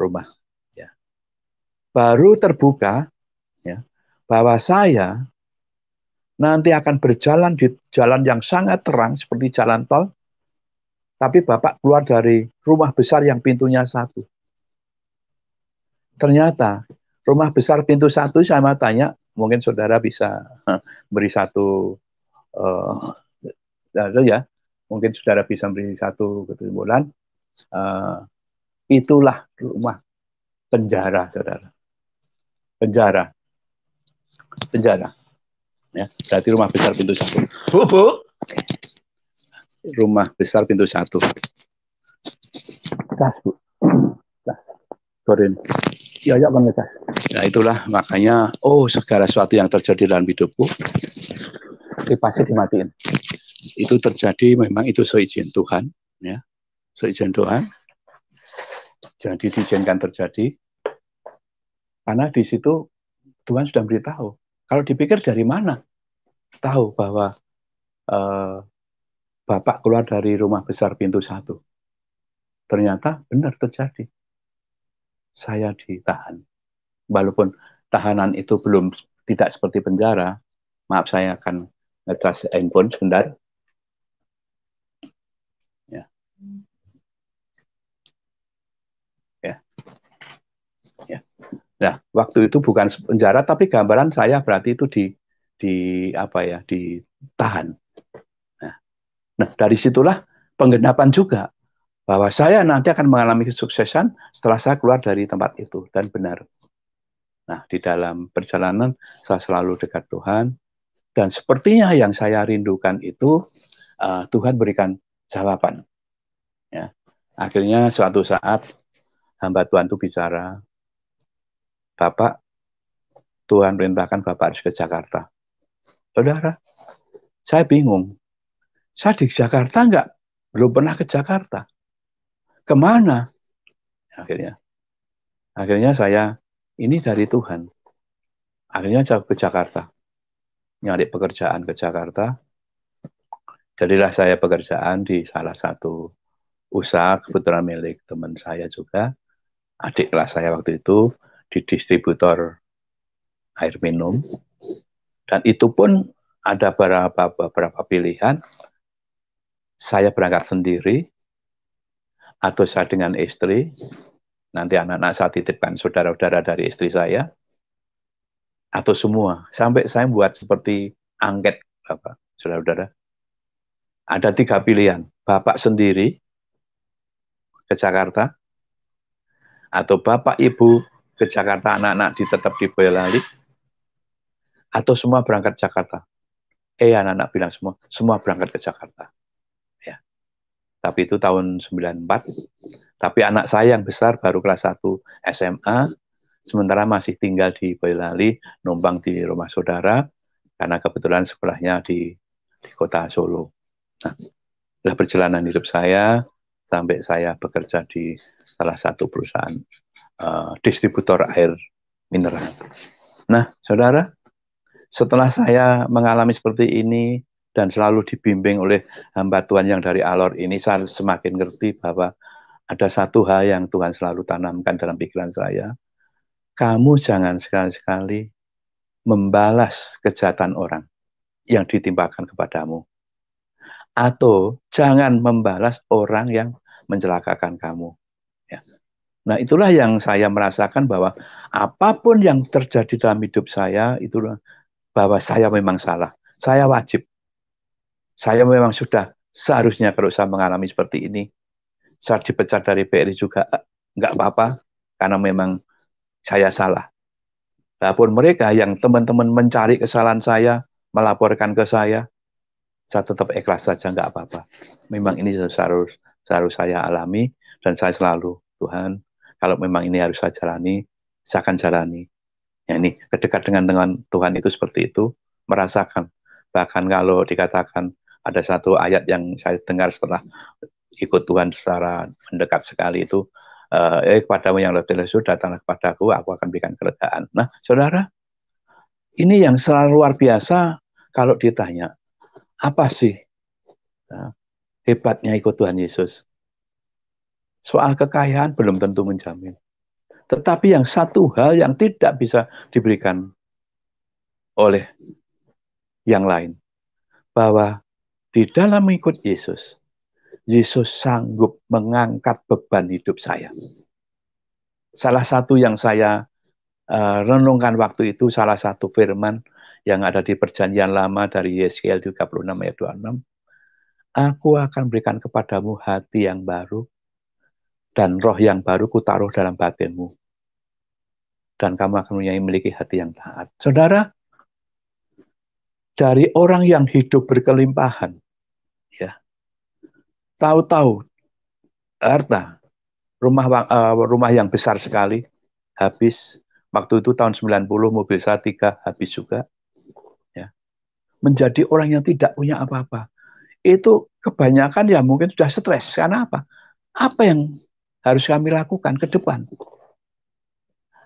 rumah baru terbuka ya, bahwa saya nanti akan berjalan di jalan yang sangat terang seperti jalan tol, tapi Bapak keluar dari rumah besar yang pintunya satu. Ternyata rumah besar pintu satu Saya mau tanya, mungkin saudara bisa [LAUGHS] beri satu uh, ya, mungkin saudara bisa beri satu kesimpulan. Uh, itulah rumah penjara, saudara penjara. Penjara. Ya, berarti rumah besar pintu satu. Bu, bu. Rumah besar pintu satu. Tas, bu. Tas. Ya, ya, bang, tas. Ya, nah, ya, itulah makanya, oh, segala sesuatu yang terjadi dalam hidupku, pasti dimatiin. Itu terjadi memang itu seizin Tuhan, ya. Seizin Tuhan. Jadi diizinkan terjadi, karena di situ Tuhan sudah beritahu. Kalau dipikir dari mana? Tahu bahwa uh, Bapak keluar dari rumah besar pintu satu. Ternyata benar terjadi. Saya ditahan. Walaupun tahanan itu belum tidak seperti penjara, maaf saya akan ngecas handphone sebentar. Ya. Ya. Ya. Ya waktu itu bukan penjara tapi gambaran saya berarti itu di di apa ya, ditahan. Nah, nah dari situlah penggenapan juga bahwa saya nanti akan mengalami kesuksesan setelah saya keluar dari tempat itu dan benar. Nah, di dalam perjalanan saya selalu dekat Tuhan dan sepertinya yang saya rindukan itu uh, Tuhan berikan jawaban. Ya. Akhirnya suatu saat hamba Tuhan itu bicara, Bapak, Tuhan perintahkan Bapak harus ke Jakarta. Saudara, saya bingung. Saya di Jakarta enggak? Belum pernah ke Jakarta. Kemana? Akhirnya. Akhirnya saya, ini dari Tuhan. Akhirnya saya ke Jakarta. Nyari pekerjaan ke Jakarta. Jadilah saya pekerjaan di salah satu usaha kebetulan milik teman saya juga. Adik kelas saya waktu itu di distributor air minum dan itu pun ada beberapa beberapa pilihan saya berangkat sendiri atau saya dengan istri nanti anak-anak saya titipkan saudara-saudara dari istri saya atau semua sampai saya buat seperti angket bapak saudara-saudara ada tiga pilihan bapak sendiri ke Jakarta atau bapak ibu ke Jakarta anak-anak ditetap di Boyolali atau semua berangkat Jakarta? Eh ya, anak-anak bilang semua semua berangkat ke Jakarta. Ya. Tapi itu tahun 94. Tapi anak saya yang besar baru kelas 1 SMA sementara masih tinggal di Boyolali, numpang di rumah saudara karena kebetulan sebelahnya di di kota Solo. Nah, lah perjalanan hidup saya sampai saya bekerja di salah satu perusahaan Eh, distributor air mineral. Nah, saudara, setelah saya mengalami seperti ini dan selalu dibimbing oleh hamba Tuhan yang dari alor ini, saya semakin ngerti bahwa ada satu hal yang Tuhan selalu tanamkan dalam pikiran saya. Kamu jangan sekali-sekali membalas kejahatan orang yang ditimpakan kepadamu. Atau jangan membalas orang yang mencelakakan kamu. Ya. Nah, itulah yang saya merasakan bahwa apapun yang terjadi dalam hidup saya, itulah bahwa saya memang salah. Saya wajib. Saya memang sudah seharusnya kalau saya mengalami seperti ini. Saya dipecat dari BRI juga nggak apa-apa, karena memang saya salah. Walaupun mereka yang teman-teman mencari kesalahan saya, melaporkan ke saya, saya tetap ikhlas saja, nggak apa-apa. Memang ini seharus seharus saya alami, dan saya selalu Tuhan kalau memang ini harus saya jalani, saya akan jalani. Ya ini kedekat dengan dengan Tuhan itu seperti itu, merasakan. Bahkan kalau dikatakan ada satu ayat yang saya dengar setelah ikut Tuhan secara mendekat sekali itu eh, eh kepadamu yang lebih lesu datanglah kepadaku aku akan berikan keregaan nah saudara ini yang selalu luar biasa kalau ditanya apa sih nah, hebatnya ikut Tuhan Yesus soal kekayaan belum tentu menjamin. Tetapi yang satu hal yang tidak bisa diberikan oleh yang lain. Bahwa di dalam mengikut Yesus, Yesus sanggup mengangkat beban hidup saya. Salah satu yang saya uh, renungkan waktu itu, salah satu firman yang ada di perjanjian lama dari Yeskiel 36 ayat 26. Aku akan berikan kepadamu hati yang baru dan roh yang baru ku taruh dalam batinmu. Dan kamu akan memiliki hati yang taat. Saudara, dari orang yang hidup berkelimpahan, ya, tahu-tahu harta, rumah uh, rumah yang besar sekali habis. Waktu itu tahun 90 mobil saya tiga habis juga. Ya. Menjadi orang yang tidak punya apa-apa. Itu kebanyakan ya mungkin sudah stres. Karena apa? Apa yang harus kami lakukan ke depan?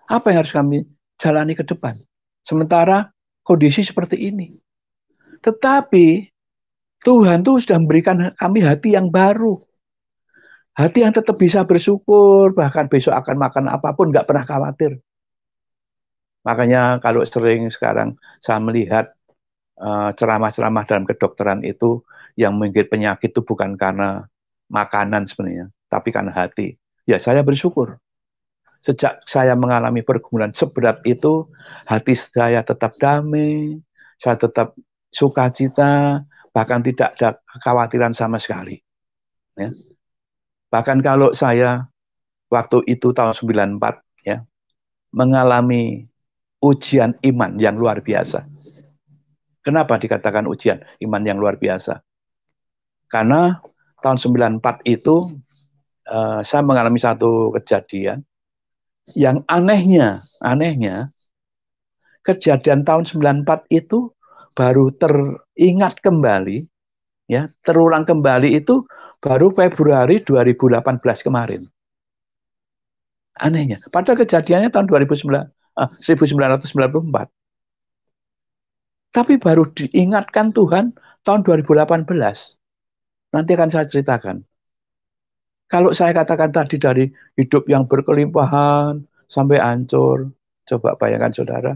Apa yang harus kami jalani ke depan? Sementara kondisi seperti ini. Tetapi Tuhan tuh sudah memberikan kami hati yang baru. Hati yang tetap bisa bersyukur, bahkan besok akan makan apapun, nggak pernah khawatir. Makanya kalau sering sekarang saya melihat ceramah ceramah-ceramah dalam kedokteran itu yang menggigit penyakit itu bukan karena makanan sebenarnya, tapi karena hati. Ya saya bersyukur. Sejak saya mengalami pergumulan seberat itu, hati saya tetap damai, saya tetap sukacita, bahkan tidak ada kekhawatiran sama sekali. Ya. Bahkan kalau saya waktu itu tahun 94 ya mengalami ujian iman yang luar biasa. Kenapa dikatakan ujian iman yang luar biasa? Karena tahun 94 itu uh, saya mengalami satu kejadian yang anehnya, anehnya kejadian tahun 94 itu baru teringat kembali ya, terulang kembali itu baru Februari 2018 kemarin. Anehnya, pada kejadiannya tahun 2009, eh, 1994. Tapi baru diingatkan Tuhan tahun 2018. Nanti akan saya ceritakan kalau saya katakan tadi dari hidup yang berkelimpahan sampai hancur, coba bayangkan saudara,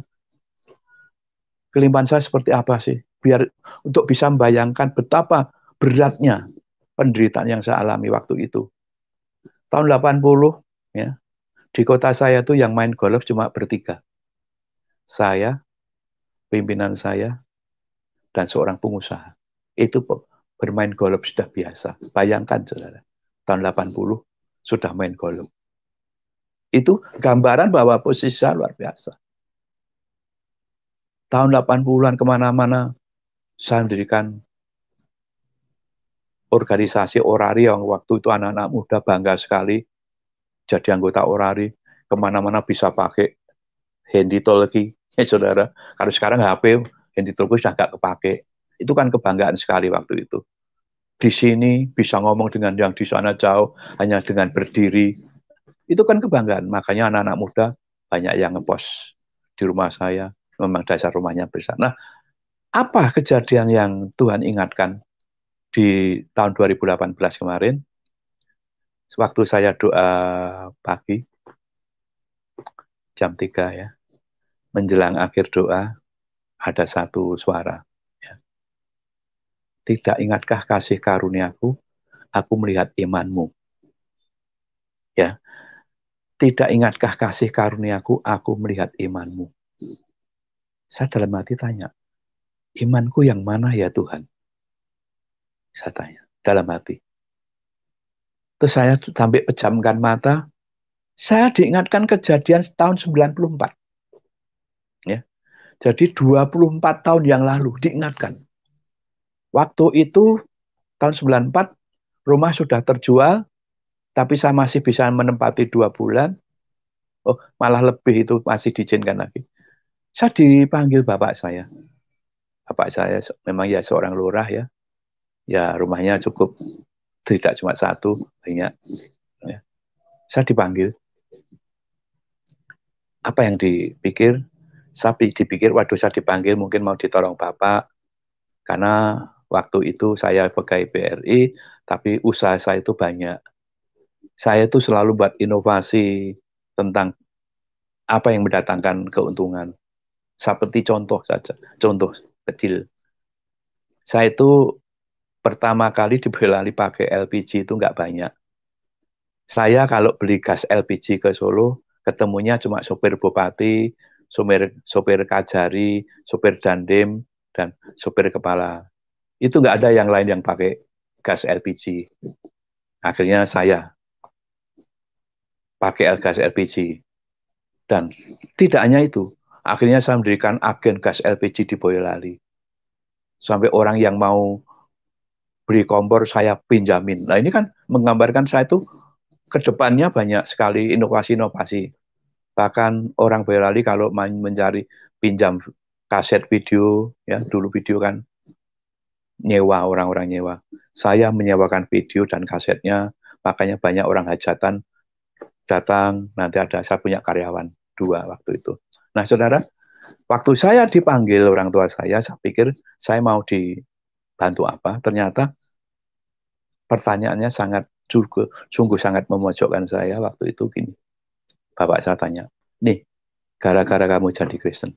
kelimpahan saya seperti apa sih? Biar untuk bisa membayangkan betapa beratnya penderitaan yang saya alami waktu itu. Tahun 80 ya, di kota saya tuh yang main golf cuma bertiga. Saya, pimpinan saya, dan seorang pengusaha. Itu bermain golf sudah biasa. Bayangkan saudara tahun 80 sudah main golub. Itu gambaran bahwa posisi saya luar biasa. Tahun 80-an kemana-mana saya mendirikan organisasi orari yang waktu itu anak-anak muda bangga sekali jadi anggota orari kemana-mana bisa pakai handy tolki ya [LAUGHS] saudara kalau sekarang HP handy tolki sudah nggak kepake itu kan kebanggaan sekali waktu itu di sini bisa ngomong dengan yang di sana jauh hanya dengan berdiri. Itu kan kebanggaan. Makanya anak-anak muda banyak yang ngepost di rumah saya. Memang dasar rumahnya besar. Nah, apa kejadian yang Tuhan ingatkan di tahun 2018 kemarin? Waktu saya doa pagi, jam tiga ya, menjelang akhir doa, ada satu suara. Tidak ingatkah kasih karuniaku? Aku melihat imanmu. Ya. Tidak ingatkah kasih karuniaku? Aku melihat imanmu. Saya dalam hati tanya, imanku yang mana ya Tuhan? Saya tanya, dalam hati. Terus saya sampai pejamkan mata, saya diingatkan kejadian tahun 94. Ya. Jadi 24 tahun yang lalu diingatkan. Waktu itu tahun 94 rumah sudah terjual tapi saya masih bisa menempati dua bulan. Oh, malah lebih itu masih diizinkan lagi. Saya dipanggil bapak saya. Bapak saya memang ya seorang lurah ya. Ya rumahnya cukup tidak cuma satu, banyak. Ya. Saya dipanggil. Apa yang dipikir? Saya dipikir, waduh saya dipanggil mungkin mau ditolong bapak. Karena Waktu itu saya pegawai BRI, tapi usaha saya itu banyak. Saya itu selalu buat inovasi tentang apa yang mendatangkan keuntungan. Seperti contoh saja, contoh kecil. Saya itu pertama kali dibelali pakai LPG itu nggak banyak. Saya kalau beli gas LPG ke Solo, ketemunya cuma sopir bupati, sopir, sopir kajari, sopir dandim, dan sopir kepala itu nggak ada yang lain yang pakai gas LPG. Akhirnya saya pakai gas LPG. Dan tidak hanya itu, akhirnya saya mendirikan agen gas LPG di Boyolali. Sampai orang yang mau beli kompor saya pinjamin. Nah ini kan menggambarkan saya itu kedepannya banyak sekali inovasi-inovasi. Bahkan orang Boyolali kalau mencari pinjam kaset video, ya dulu video kan nyewa orang-orang nyewa. Saya menyewakan video dan kasetnya, makanya banyak orang hajatan datang, nanti ada saya punya karyawan dua waktu itu. Nah, saudara, waktu saya dipanggil orang tua saya, saya pikir saya mau dibantu apa. Ternyata pertanyaannya sangat sungguh, sungguh sangat memojokkan saya waktu itu gini. Bapak saya tanya, nih, gara-gara kamu jadi Kristen,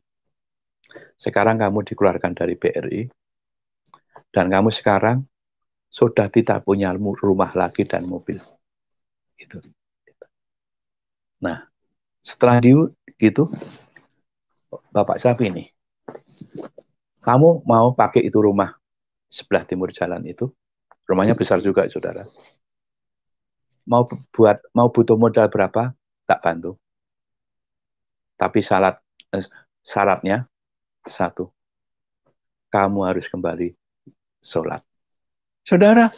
sekarang kamu dikeluarkan dari BRI, dan kamu sekarang sudah tidak punya rumah lagi dan mobil. Gitu. Nah, setelah di gitu, Bapak Sapi ini, kamu mau pakai itu rumah sebelah timur jalan itu, rumahnya besar juga, saudara. Mau buat, mau butuh modal berapa, tak bantu. Tapi syarat, eh, syaratnya satu, kamu harus kembali sholat. Saudara,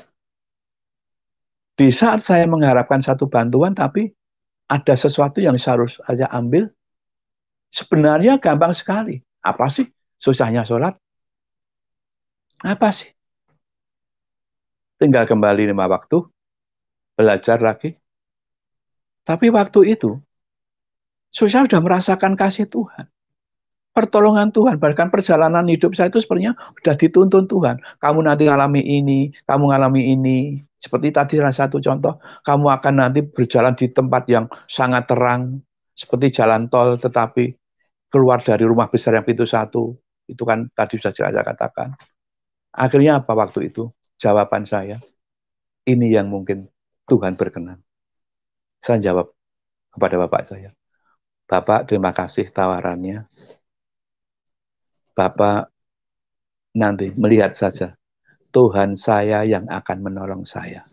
di saat saya mengharapkan satu bantuan tapi ada sesuatu yang harus saya ambil, sebenarnya gampang sekali. Apa sih susahnya sholat? Apa sih? Tinggal kembali lima waktu, belajar lagi. Tapi waktu itu, susah sudah merasakan kasih Tuhan pertolongan Tuhan, bahkan perjalanan hidup saya itu sebenarnya sudah dituntun Tuhan. Kamu nanti alami ini, kamu alami ini. Seperti tadi salah satu contoh, kamu akan nanti berjalan di tempat yang sangat terang, seperti jalan tol, tetapi keluar dari rumah besar yang pintu satu. Itu kan tadi sudah saya katakan. Akhirnya apa waktu itu? Jawaban saya, ini yang mungkin Tuhan berkenan. Saya jawab kepada Bapak saya, Bapak terima kasih tawarannya, Bapak nanti melihat saja. Tuhan saya yang akan menolong saya.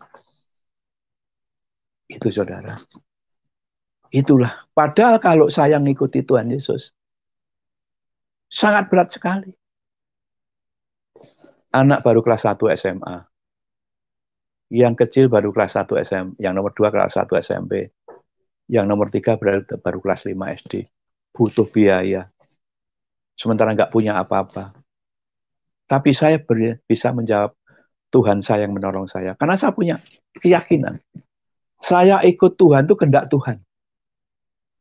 Itu saudara. Itulah. Padahal kalau saya mengikuti Tuhan Yesus, sangat berat sekali. Anak baru kelas 1 SMA. Yang kecil baru kelas 1 SM, yang nomor 2 kelas 1 SMP. Yang nomor 3 baru kelas 5 SD. Butuh biaya, sementara nggak punya apa-apa. Tapi saya bisa menjawab, Tuhan saya yang menolong saya. Karena saya punya keyakinan. Saya ikut Tuhan itu kehendak Tuhan.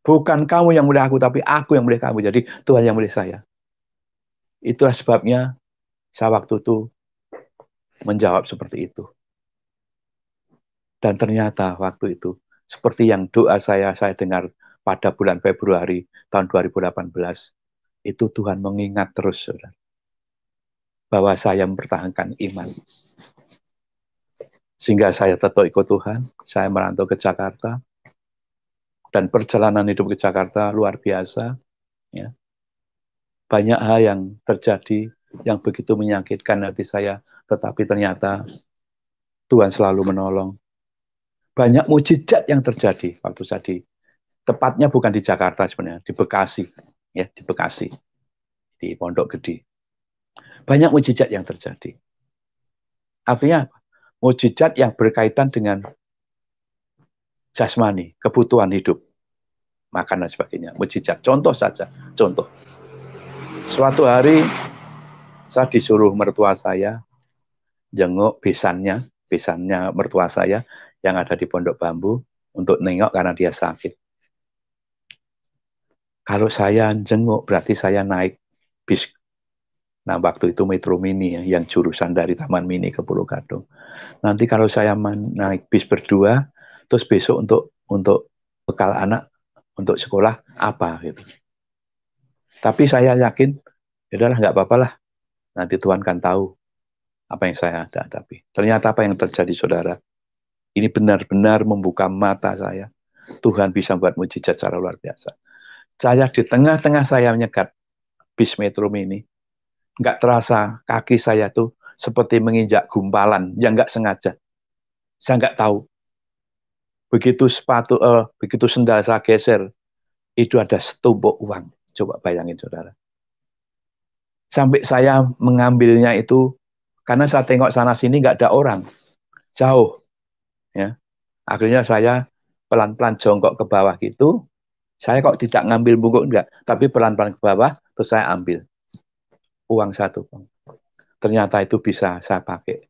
Bukan kamu yang mulai aku, tapi aku yang mulai kamu. Jadi Tuhan yang mulai saya. Itulah sebabnya saya waktu itu menjawab seperti itu. Dan ternyata waktu itu, seperti yang doa saya, saya dengar pada bulan Februari tahun 2018, itu Tuhan mengingat terus, saudara. Bahwa saya mempertahankan iman. Sehingga saya tetap ikut Tuhan, saya merantau ke Jakarta, dan perjalanan hidup ke Jakarta luar biasa. Ya. Banyak hal yang terjadi yang begitu menyakitkan hati saya, tetapi ternyata Tuhan selalu menolong. Banyak mujizat yang terjadi waktu saya di, tepatnya bukan di Jakarta sebenarnya, di Bekasi ya di Bekasi di Pondok Gede banyak mujizat yang terjadi artinya mujizat yang berkaitan dengan jasmani kebutuhan hidup makanan sebagainya mujizat contoh saja contoh suatu hari saya disuruh mertua saya jenguk besannya besannya mertua saya yang ada di Pondok Bambu untuk nengok karena dia sakit kalau saya jenguk berarti saya naik bis. Nah waktu itu Metro Mini ya, yang jurusan dari Taman Mini ke Pulau Gadung. Nanti kalau saya naik bis berdua, terus besok untuk untuk bekal anak untuk sekolah apa gitu. Tapi saya yakin, yaudahlah nggak apa-apa lah. Nanti Tuhan kan tahu apa yang saya ada. Tapi Ternyata apa yang terjadi saudara, ini benar-benar membuka mata saya. Tuhan bisa buat mujizat secara luar biasa. Saya di tengah-tengah saya menyegat bis metro ini, Nggak terasa kaki saya tuh seperti menginjak gumpalan yang nggak sengaja. Saya nggak tahu. Begitu sepatu, eh, begitu sendal saya geser, itu ada setumpuk uang. Coba bayangin saudara. Sampai saya mengambilnya itu, karena saya tengok sana sini nggak ada orang, jauh. Ya, akhirnya saya pelan-pelan jongkok ke bawah gitu, saya kok tidak ngambil buku enggak, tapi pelan-pelan ke bawah terus saya ambil uang satu Ternyata itu bisa saya pakai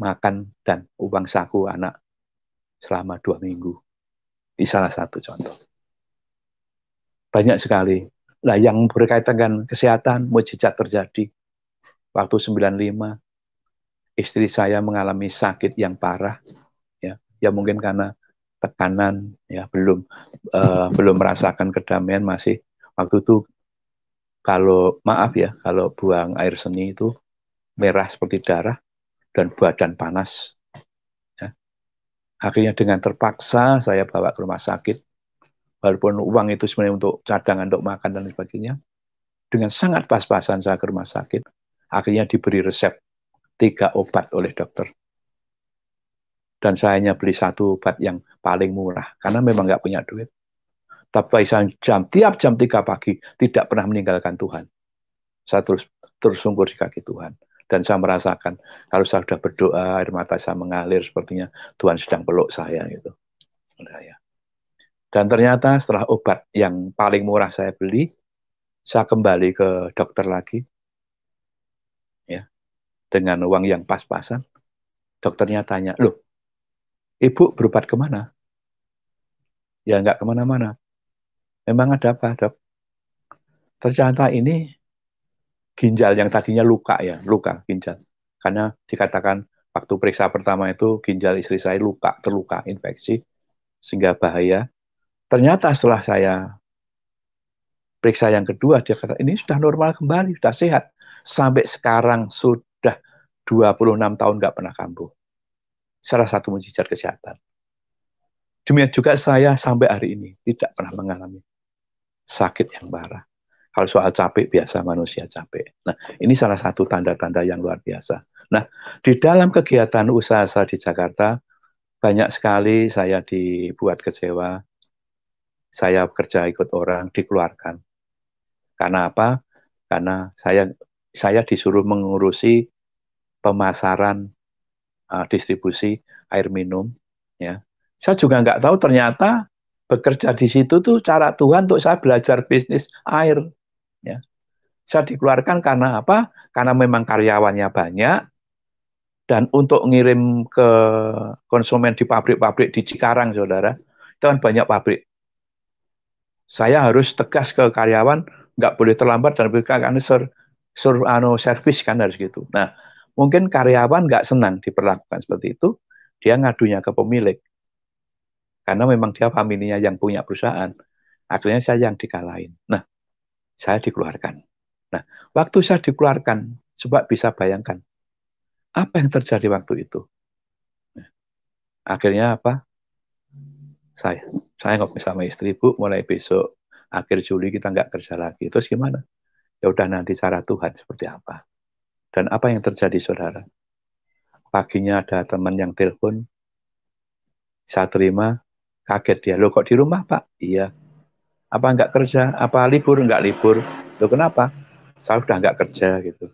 makan dan uang saku anak selama dua minggu. di salah satu contoh. Banyak sekali. Nah, yang berkaitan dengan kesehatan, mujizat terjadi. Waktu 95, istri saya mengalami sakit yang parah. ya, ya mungkin karena tekanan ya belum uh, belum merasakan kedamaian masih waktu itu kalau maaf ya kalau buang air seni itu merah seperti darah dan badan panas ya. akhirnya dengan terpaksa saya bawa ke rumah sakit walaupun uang itu sebenarnya untuk cadangan untuk makan dan sebagainya dengan sangat pas-pasan saya ke rumah sakit akhirnya diberi resep tiga obat oleh dokter dan saya hanya beli satu obat yang paling murah karena memang nggak punya duit. Tapi saya jam tiap jam tiga pagi tidak pernah meninggalkan Tuhan. Saya terus terus sungguh di kaki Tuhan dan saya merasakan kalau saya sudah berdoa air mata saya mengalir sepertinya Tuhan sedang peluk saya gitu. Ya. Dan ternyata setelah obat yang paling murah saya beli, saya kembali ke dokter lagi. Ya. Dengan uang yang pas-pasan. Dokternya tanya, "Loh, Ibu berobat kemana? Ya nggak kemana-mana. Memang ada apa dok? Ternyata ini ginjal yang tadinya luka ya, luka ginjal. Karena dikatakan waktu periksa pertama itu ginjal istri saya luka, terluka, infeksi, sehingga bahaya. Ternyata setelah saya periksa yang kedua, dia kata ini sudah normal kembali, sudah sehat. Sampai sekarang sudah 26 tahun nggak pernah kambuh salah satu mujizat kesehatan. Demikian juga saya sampai hari ini tidak pernah mengalami sakit yang parah. Kalau soal capek biasa manusia capek. Nah, ini salah satu tanda-tanda yang luar biasa. Nah, di dalam kegiatan usaha saya di Jakarta banyak sekali saya dibuat kecewa. Saya kerja ikut orang dikeluarkan. Karena apa? Karena saya saya disuruh mengurusi pemasaran uh, distribusi air minum. Ya, saya juga nggak tahu ternyata bekerja di situ tuh cara Tuhan untuk saya belajar bisnis air. Ya, saya dikeluarkan karena apa? Karena memang karyawannya banyak dan untuk ngirim ke konsumen di pabrik-pabrik di Cikarang, saudara, itu kan banyak pabrik. Saya harus tegas ke karyawan, nggak boleh terlambat dan berikan karena sur, sur ano, service kan harus gitu. Nah, Mungkin karyawan nggak senang diperlakukan seperti itu, dia ngadunya ke pemilik. Karena memang dia familinya yang punya perusahaan. Akhirnya saya yang dikalahin. Nah, saya dikeluarkan. Nah, waktu saya dikeluarkan, coba bisa bayangkan apa yang terjadi waktu itu. Nah, akhirnya apa? Saya, saya ngobrol sama istri bu, mulai besok akhir Juli kita nggak kerja lagi. Terus gimana? Ya udah nanti cara Tuhan seperti apa. Dan apa yang terjadi saudara? Paginya ada teman yang telepon, saya terima, kaget dia, Loh kok di rumah pak? Iya. Apa enggak kerja? Apa libur? Enggak libur. Loh kenapa? Saya udah enggak kerja gitu.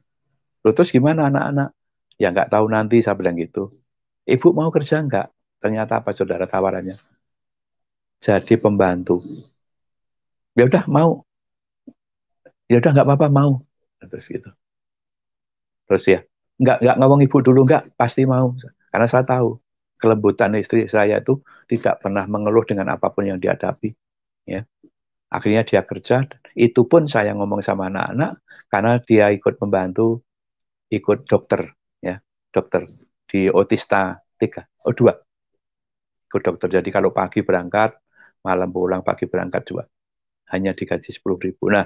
Loh terus gimana anak-anak? Ya enggak tahu nanti, saya bilang gitu. Ibu mau kerja enggak? Ternyata apa saudara tawarannya? Jadi pembantu. Ya udah mau. Ya udah enggak apa-apa mau. Terus gitu terus ya nggak nggak ngomong ibu dulu nggak pasti mau karena saya tahu kelembutan istri saya itu tidak pernah mengeluh dengan apapun yang dihadapi ya akhirnya dia kerja itu pun saya ngomong sama anak-anak karena dia ikut membantu ikut dokter ya dokter di otista tiga oh dua ikut dokter jadi kalau pagi berangkat malam pulang pagi berangkat juga hanya digaji sepuluh ribu nah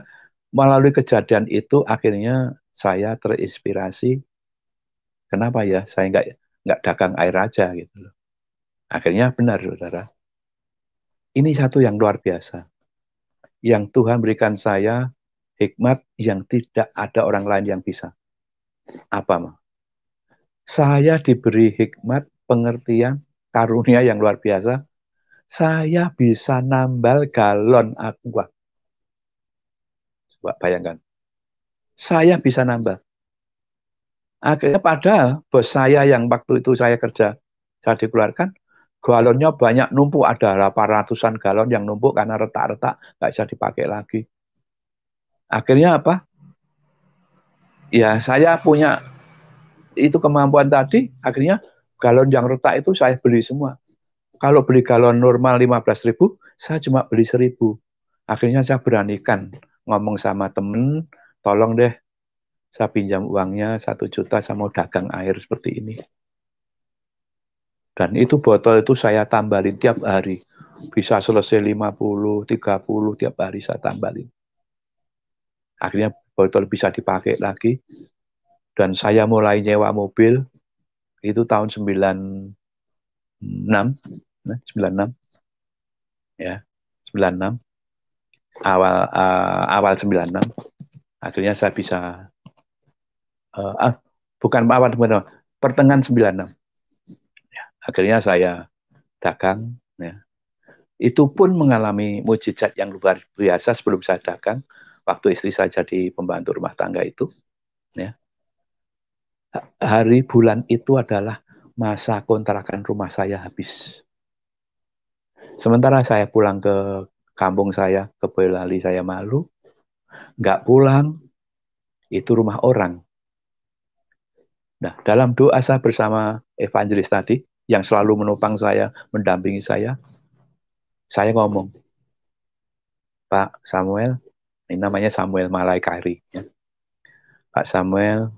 melalui kejadian itu akhirnya saya terinspirasi kenapa ya saya nggak nggak dagang air aja gitu loh akhirnya benar saudara ini satu yang luar biasa yang Tuhan berikan saya hikmat yang tidak ada orang lain yang bisa apa mah saya diberi hikmat pengertian karunia yang luar biasa saya bisa nambal galon aqua coba bayangkan saya bisa nambah. Akhirnya padahal bos saya yang waktu itu saya kerja, saya dikeluarkan, galonnya banyak numpuk, ada 800-an galon yang numpuk karena retak-retak, nggak bisa dipakai lagi. Akhirnya apa? Ya saya punya itu kemampuan tadi, akhirnya galon yang retak itu saya beli semua. Kalau beli galon normal 15 ribu, saya cuma beli seribu. Akhirnya saya beranikan ngomong sama temen, tolong deh saya pinjam uangnya satu juta sama dagang air seperti ini dan itu botol itu saya tambalin tiap hari bisa selesai 50, 30 tiap hari saya tambalin akhirnya botol bisa dipakai lagi dan saya mulai nyewa mobil itu tahun 96 96 nah, ya 96 awal uh, awal 96 akhirnya saya bisa uh, ah, bukan awal teman pertengahan 96 ya, akhirnya saya dagang ya itu pun mengalami mujizat yang luar biasa sebelum saya dagang waktu istri saya jadi pembantu rumah tangga itu ya hari bulan itu adalah masa kontrakan rumah saya habis sementara saya pulang ke kampung saya ke Boyolali saya malu nggak pulang, itu rumah orang. Nah, dalam doa saya bersama evangelis tadi, yang selalu menopang saya, mendampingi saya, saya ngomong, Pak Samuel, ini namanya Samuel Malaikari. Ya. Pak Samuel,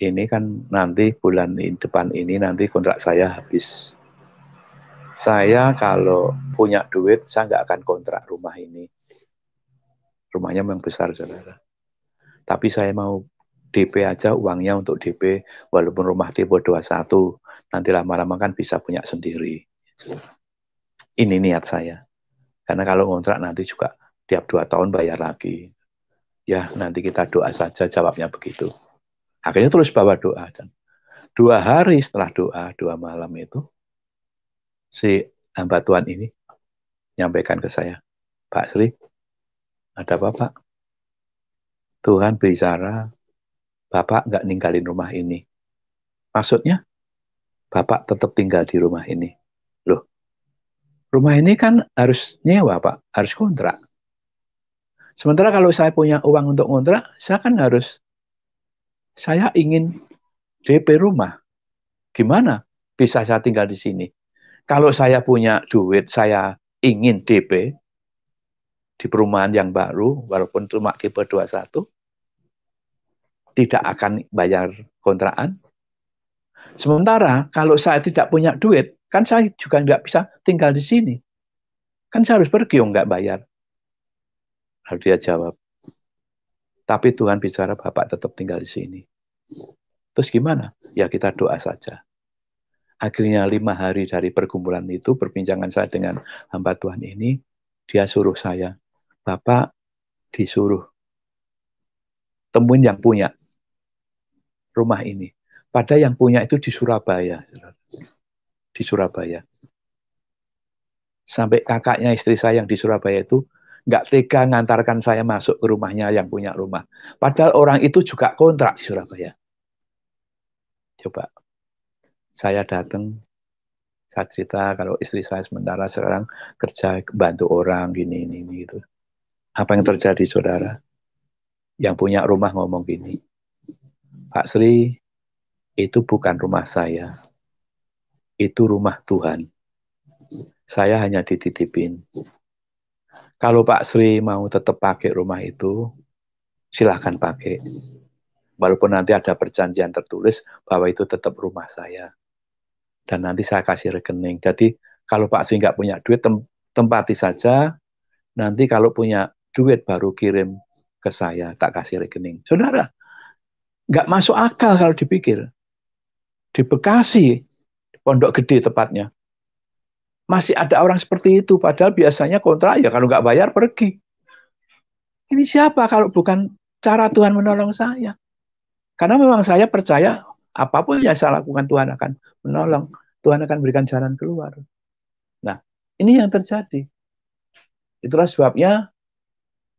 ini kan nanti bulan depan ini nanti kontrak saya habis. Saya kalau punya duit, saya nggak akan kontrak rumah ini rumahnya memang besar saudara. Tapi saya mau DP aja uangnya untuk DP walaupun rumah tipe 21 nanti lama-lama kan bisa punya sendiri. Ini niat saya. Karena kalau ngontrak nanti juga tiap dua tahun bayar lagi. Ya nanti kita doa saja jawabnya begitu. Akhirnya terus bawa doa dan dua hari setelah doa dua malam itu si hamba Tuhan ini nyampaikan ke saya, Pak Sri, ada Bapak. Pak? Tuhan bicara, Bapak nggak ninggalin rumah ini. Maksudnya, Bapak tetap tinggal di rumah ini. Loh, rumah ini kan harus nyewa, Pak. Harus kontrak. Sementara kalau saya punya uang untuk kontrak, saya kan harus, saya ingin DP rumah. Gimana bisa saya tinggal di sini? Kalau saya punya duit, saya ingin DP, di perumahan yang baru, walaupun cuma tipe 21, tidak akan bayar kontrakan. Sementara kalau saya tidak punya duit, kan saya juga nggak bisa tinggal di sini. Kan saya harus pergi, oh, nggak bayar. Lalu dia jawab, tapi Tuhan bicara Bapak tetap tinggal di sini. Terus gimana? Ya kita doa saja. Akhirnya lima hari dari pergumulan itu, perbincangan saya dengan hamba Tuhan ini, dia suruh saya Bapak disuruh temuin yang punya rumah ini. Pada yang punya itu di Surabaya. Di Surabaya. Sampai kakaknya istri saya yang di Surabaya itu nggak tega ngantarkan saya masuk ke rumahnya yang punya rumah. Padahal orang itu juga kontrak di Surabaya. Coba saya datang, saya cerita kalau istri saya sementara sekarang kerja bantu orang gini ini, gitu. Apa yang terjadi saudara? Yang punya rumah ngomong gini, Pak Sri, itu bukan rumah saya. Itu rumah Tuhan. Saya hanya dititipin. Kalau Pak Sri mau tetap pakai rumah itu, silahkan pakai. Walaupun nanti ada perjanjian tertulis bahwa itu tetap rumah saya. Dan nanti saya kasih rekening. Jadi kalau Pak Sri nggak punya duit, tem tempati saja. Nanti kalau punya duit baru kirim ke saya, tak kasih rekening. Saudara, nggak masuk akal kalau dipikir. Di Bekasi, Pondok Gede tepatnya, masih ada orang seperti itu. Padahal biasanya kontrak ya kalau nggak bayar pergi. Ini siapa kalau bukan cara Tuhan menolong saya? Karena memang saya percaya apapun yang saya lakukan Tuhan akan menolong. Tuhan akan berikan jalan keluar. Nah, ini yang terjadi. Itulah sebabnya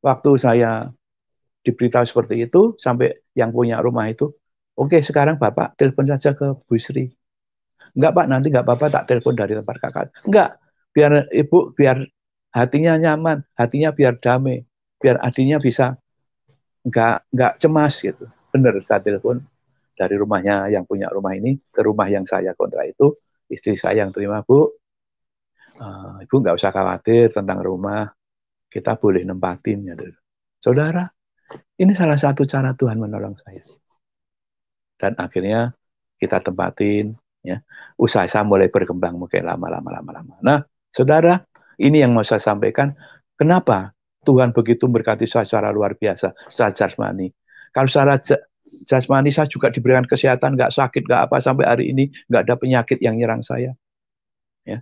waktu saya diberitahu seperti itu sampai yang punya rumah itu, oke okay, sekarang Bapak telepon saja ke Bu Sri. Enggak Pak, nanti enggak bapak tak telepon dari tempat kakak. Enggak, biar Ibu biar hatinya nyaman, hatinya biar damai, biar adinya bisa enggak enggak cemas gitu. Benar saya telepon dari rumahnya yang punya rumah ini ke rumah yang saya kontrak itu istri saya yang terima Bu uh, ibu nggak usah khawatir tentang rumah kita boleh nempatinnya dulu. Saudara, ini salah satu cara Tuhan menolong saya. Dan akhirnya kita tempatin, ya. Usaha saya mulai berkembang mungkin lama-lama lama-lama. Nah, saudara, ini yang mau saya sampaikan. Kenapa Tuhan begitu berkati saya secara luar biasa, secara jasmani. Kalau secara jasmani saya juga diberikan kesehatan, nggak sakit, nggak apa sampai hari ini, nggak ada penyakit yang nyerang saya. Ya.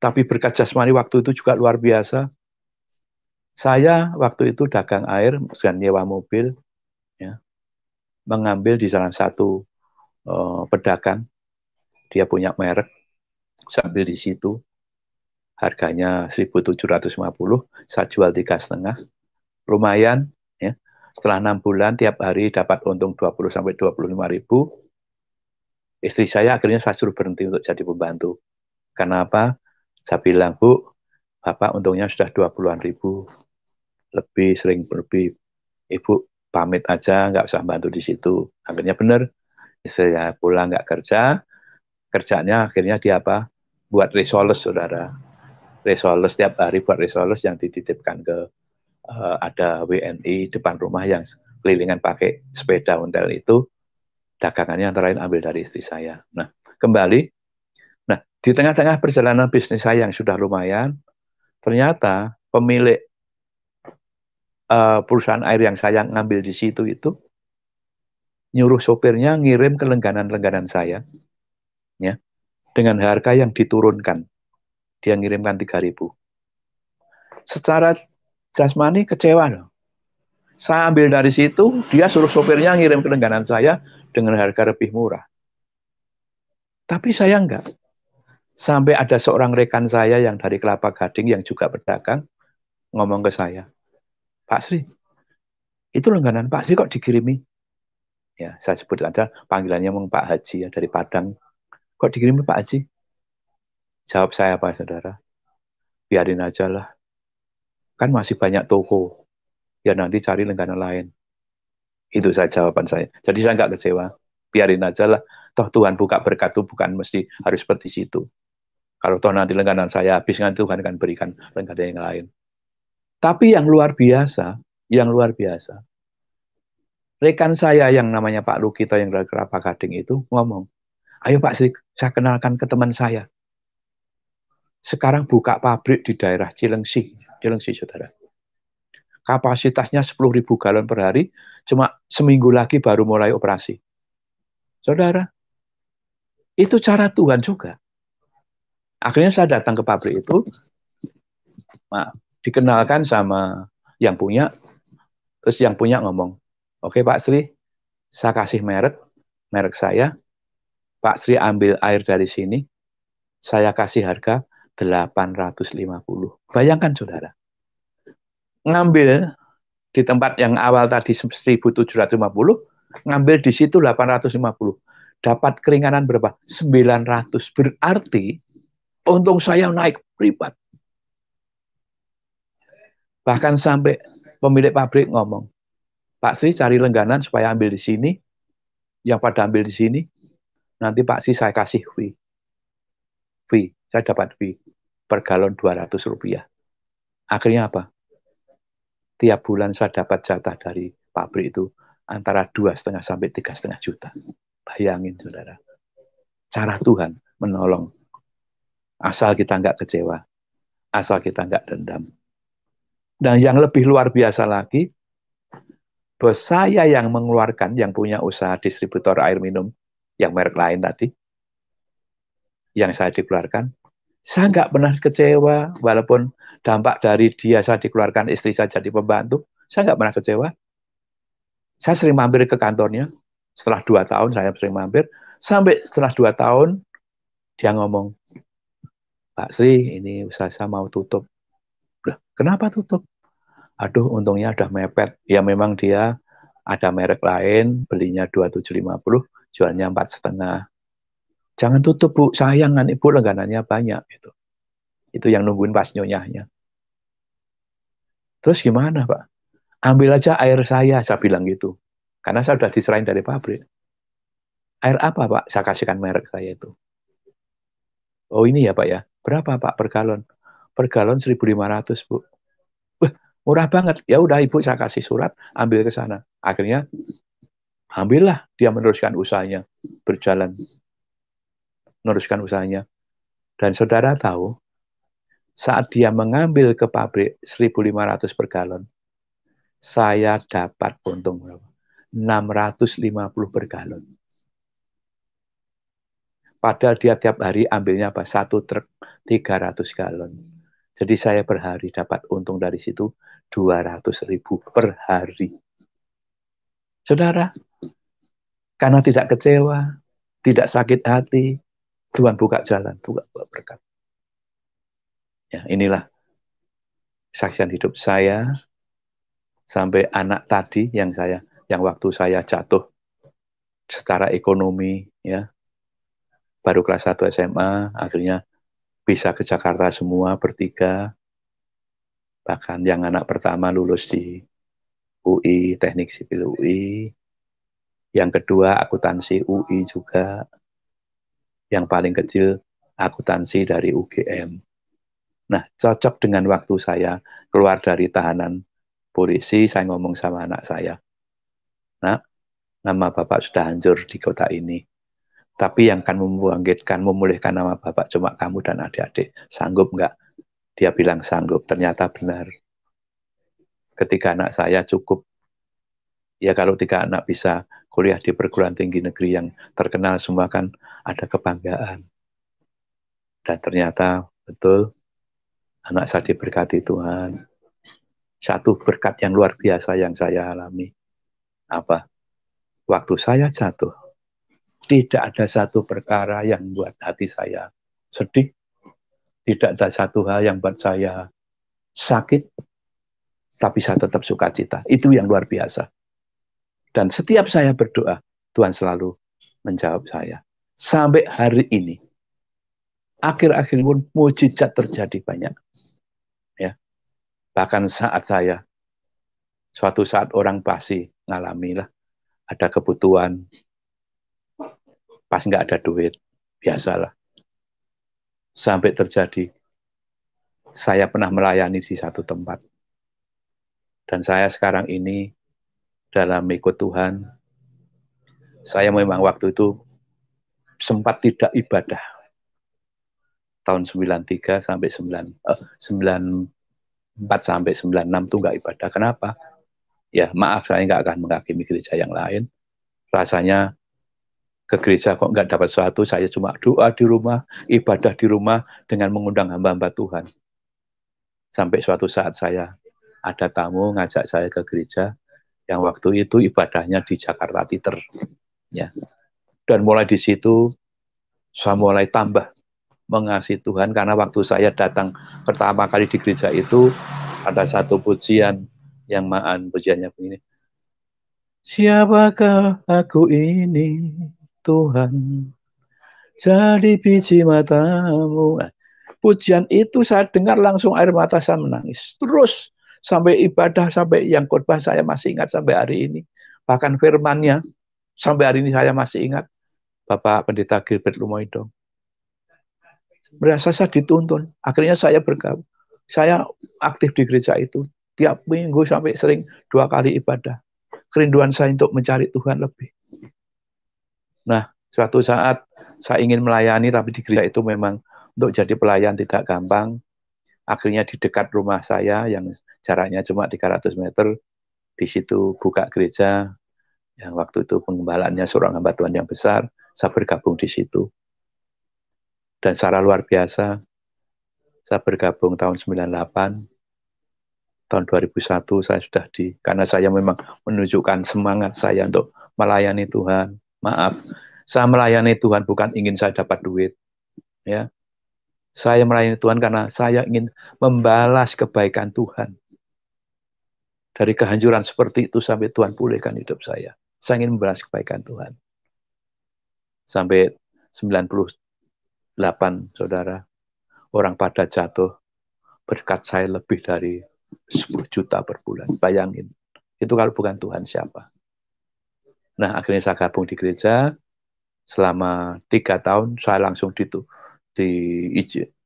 Tapi berkat jasmani waktu itu juga luar biasa. Saya waktu itu dagang air dan nyewa mobil, ya, mengambil di salah satu uh, pedagang, dia punya merek, sambil di situ, harganya 1.750, saya jual tiga setengah, lumayan, ya. Setelah enam bulan, tiap hari dapat untung 20 sampai 25 ribu. Istri saya akhirnya saya suruh berhenti untuk jadi pembantu. Kenapa? Saya bilang, Bu, Bapak untungnya sudah 20-an ribu, lebih sering lebih ibu pamit aja nggak usah bantu di situ akhirnya benar saya pulang nggak kerja kerjanya akhirnya dia apa buat resolus saudara resolus setiap hari buat resolus yang dititipkan ke uh, ada WNI depan rumah yang kelilingan pakai sepeda ontel itu dagangannya antara lain ambil dari istri saya nah kembali nah di tengah-tengah perjalanan bisnis saya yang sudah lumayan ternyata pemilik uh, perusahaan air yang saya ngambil di situ itu nyuruh sopirnya ngirim ke lengganan-lengganan saya ya dengan harga yang diturunkan dia ngirimkan 3000 secara jasmani kecewa loh saya ambil dari situ dia suruh sopirnya ngirim ke lengganan saya dengan harga lebih murah tapi saya enggak sampai ada seorang rekan saya yang dari Kelapa Gading yang juga berdagang ngomong ke saya Pak Sri, itu langganan Pak Sri kok dikirimi? Ya, saya sebut aja panggilannya memang Pak Haji ya, dari Padang. Kok dikirimi Pak Haji? Jawab saya Pak Saudara, biarin aja lah. Kan masih banyak toko. Ya nanti cari langganan lain. Itu saya jawaban saya. Jadi saya nggak kecewa. Biarin aja lah. Toh Tuhan buka berkat itu bukan mesti harus seperti situ. Kalau toh nanti lengganan saya habis, nanti Tuhan akan berikan lengganan yang lain. Tapi yang luar biasa, yang luar biasa. Rekan saya yang namanya Pak Lukito yang dari Kelapa Gading itu ngomong, ayo Pak Sri, saya kenalkan ke teman saya. Sekarang buka pabrik di daerah Cilengsi, Cilengsi saudara. Kapasitasnya 10.000 galon per hari, cuma seminggu lagi baru mulai operasi. Saudara, itu cara Tuhan juga. Akhirnya saya datang ke pabrik itu, maaf, dikenalkan sama yang punya terus yang punya ngomong oke Pak Sri saya kasih merek merek saya Pak Sri ambil air dari sini saya kasih harga 850 bayangkan saudara ngambil di tempat yang awal tadi 1750 ngambil di situ 850 dapat keringanan berapa 900 berarti untung saya naik pribadi Bahkan sampai pemilik pabrik ngomong, Pak Sri cari lengganan supaya ambil di sini, yang pada ambil di sini, nanti Pak Sri saya kasih fee. Fee, saya dapat fee per galon 200 rupiah. Akhirnya apa? Tiap bulan saya dapat jatah dari pabrik itu antara dua setengah sampai tiga setengah juta. Bayangin saudara, cara Tuhan menolong asal kita nggak kecewa, asal kita nggak dendam, dan yang lebih luar biasa lagi, bos saya yang mengeluarkan, yang punya usaha distributor air minum yang merek lain tadi, yang saya dikeluarkan, saya nggak pernah kecewa, walaupun dampak dari dia saya dikeluarkan, istri saya jadi pembantu, saya nggak pernah kecewa. Saya sering mampir ke kantornya, setelah dua tahun saya sering mampir, sampai setelah dua tahun dia ngomong, Pak Sri, ini usaha saya mau tutup, lah, kenapa tutup? Aduh, untungnya ada mepet. Ya memang dia ada merek lain, belinya 2750, jualnya empat setengah. Jangan tutup bu, sayang kan ibu langganannya banyak itu. Itu yang nungguin pas nyonyahnya. Terus gimana pak? Ambil aja air saya, saya bilang gitu. Karena saya sudah diserahin dari pabrik. Air apa pak? Saya kasihkan merek saya itu. Oh ini ya pak ya. Berapa pak per galon? per galon 1.500, Bu. Wah, murah banget. Ya udah Ibu saya kasih surat, ambil ke sana. Akhirnya ambillah dia meneruskan usahanya, berjalan meneruskan usahanya. Dan saudara tahu, saat dia mengambil ke pabrik 1.500 per galon, saya dapat untung berapa? 650 per galon. Padahal dia tiap hari ambilnya apa? Satu truk 300 galon. Jadi saya per hari dapat untung dari situ 200 ribu per hari. Saudara, karena tidak kecewa, tidak sakit hati, Tuhan buka jalan, buka berkat. Ya, inilah saksian hidup saya sampai anak tadi yang saya yang waktu saya jatuh secara ekonomi ya baru kelas 1 SMA akhirnya bisa ke Jakarta semua bertiga, bahkan yang anak pertama lulus di UI, teknik sipil UI, yang kedua akuntansi UI juga, yang paling kecil akuntansi dari UGM. Nah, cocok dengan waktu saya keluar dari tahanan polisi, saya ngomong sama anak saya, Nah, nama bapak sudah hancur di kota ini. Tapi yang akan membangkitkan, memulihkan nama Bapak cuma kamu dan adik-adik. Sanggup nggak? Dia bilang sanggup. Ternyata benar. Ketika anak saya cukup, ya kalau tiga anak bisa kuliah di perguruan tinggi negeri yang terkenal semua kan ada kebanggaan. Dan ternyata betul anak saya diberkati Tuhan. Satu berkat yang luar biasa yang saya alami. Apa? Waktu saya jatuh, tidak ada satu perkara yang buat hati saya sedih, tidak ada satu hal yang buat saya sakit, tapi saya tetap suka cita. Itu yang luar biasa. Dan setiap saya berdoa, Tuhan selalu menjawab saya. Sampai hari ini, akhir-akhir pun mujizat terjadi banyak. Ya. Bahkan saat saya, suatu saat orang pasti ngalami lah, ada kebutuhan pas nggak ada duit biasalah sampai terjadi saya pernah melayani di satu tempat dan saya sekarang ini dalam ikut Tuhan saya memang waktu itu sempat tidak ibadah tahun 93 sampai 9 eh, 94 sampai 96 tuh nggak ibadah. Kenapa? Ya maaf saya nggak akan menghakimi gereja yang lain. Rasanya ke gereja kok nggak dapat sesuatu, saya cuma doa di rumah, ibadah di rumah dengan mengundang hamba-hamba Tuhan. Sampai suatu saat saya ada tamu ngajak saya ke gereja yang waktu itu ibadahnya di Jakarta Titer. Ya. Dan mulai di situ saya mulai tambah mengasihi Tuhan karena waktu saya datang pertama kali di gereja itu ada satu pujian yang maan pujiannya begini. Siapakah aku ini? Tuhan jadi biji matamu eh, pujian itu saya dengar langsung air mata saya menangis terus sampai ibadah sampai yang khotbah saya masih ingat sampai hari ini bahkan firmannya sampai hari ini saya masih ingat Bapak Pendeta Gilbert Lumoido merasa saya dituntun akhirnya saya bergabung saya aktif di gereja itu tiap minggu sampai sering dua kali ibadah kerinduan saya untuk mencari Tuhan lebih Nah, suatu saat saya ingin melayani tapi di gereja itu memang untuk jadi pelayan tidak gampang. Akhirnya di dekat rumah saya yang jaraknya cuma 300 meter, di situ buka gereja yang waktu itu pengembalaannya seorang hamba Tuhan yang besar, saya bergabung di situ. Dan secara luar biasa, saya bergabung tahun 98, tahun 2001 saya sudah di, karena saya memang menunjukkan semangat saya untuk melayani Tuhan, Maaf, saya melayani Tuhan bukan ingin saya dapat duit. Ya. Saya melayani Tuhan karena saya ingin membalas kebaikan Tuhan. Dari kehancuran seperti itu sampai Tuhan pulihkan hidup saya. Saya ingin membalas kebaikan Tuhan. Sampai 98 saudara, orang pada jatuh berkat saya lebih dari 10 juta per bulan. Bayangin, itu kalau bukan Tuhan siapa? Nah, akhirnya saya gabung di gereja selama tiga tahun. Saya langsung itu di,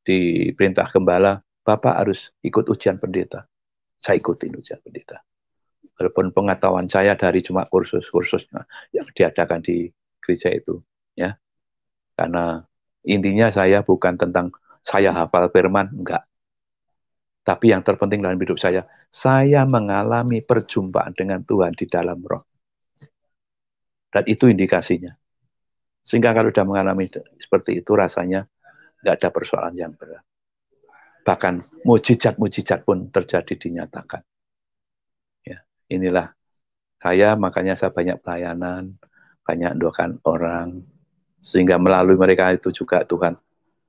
di perintah gembala, Bapak harus ikut ujian pendeta. Saya ikutin ujian pendeta. Walaupun pengetahuan saya dari cuma kursus-kursus yang diadakan di gereja itu, ya. Karena intinya saya bukan tentang saya hafal firman, enggak. Tapi yang terpenting dalam hidup saya, saya mengalami perjumpaan dengan Tuhan di dalam roh. Dan itu indikasinya. Sehingga kalau sudah mengalami seperti itu rasanya nggak ada persoalan yang berat. Bahkan mujizat-mujizat pun terjadi dinyatakan. Ya, inilah saya makanya saya banyak pelayanan, banyak doakan orang, sehingga melalui mereka itu juga Tuhan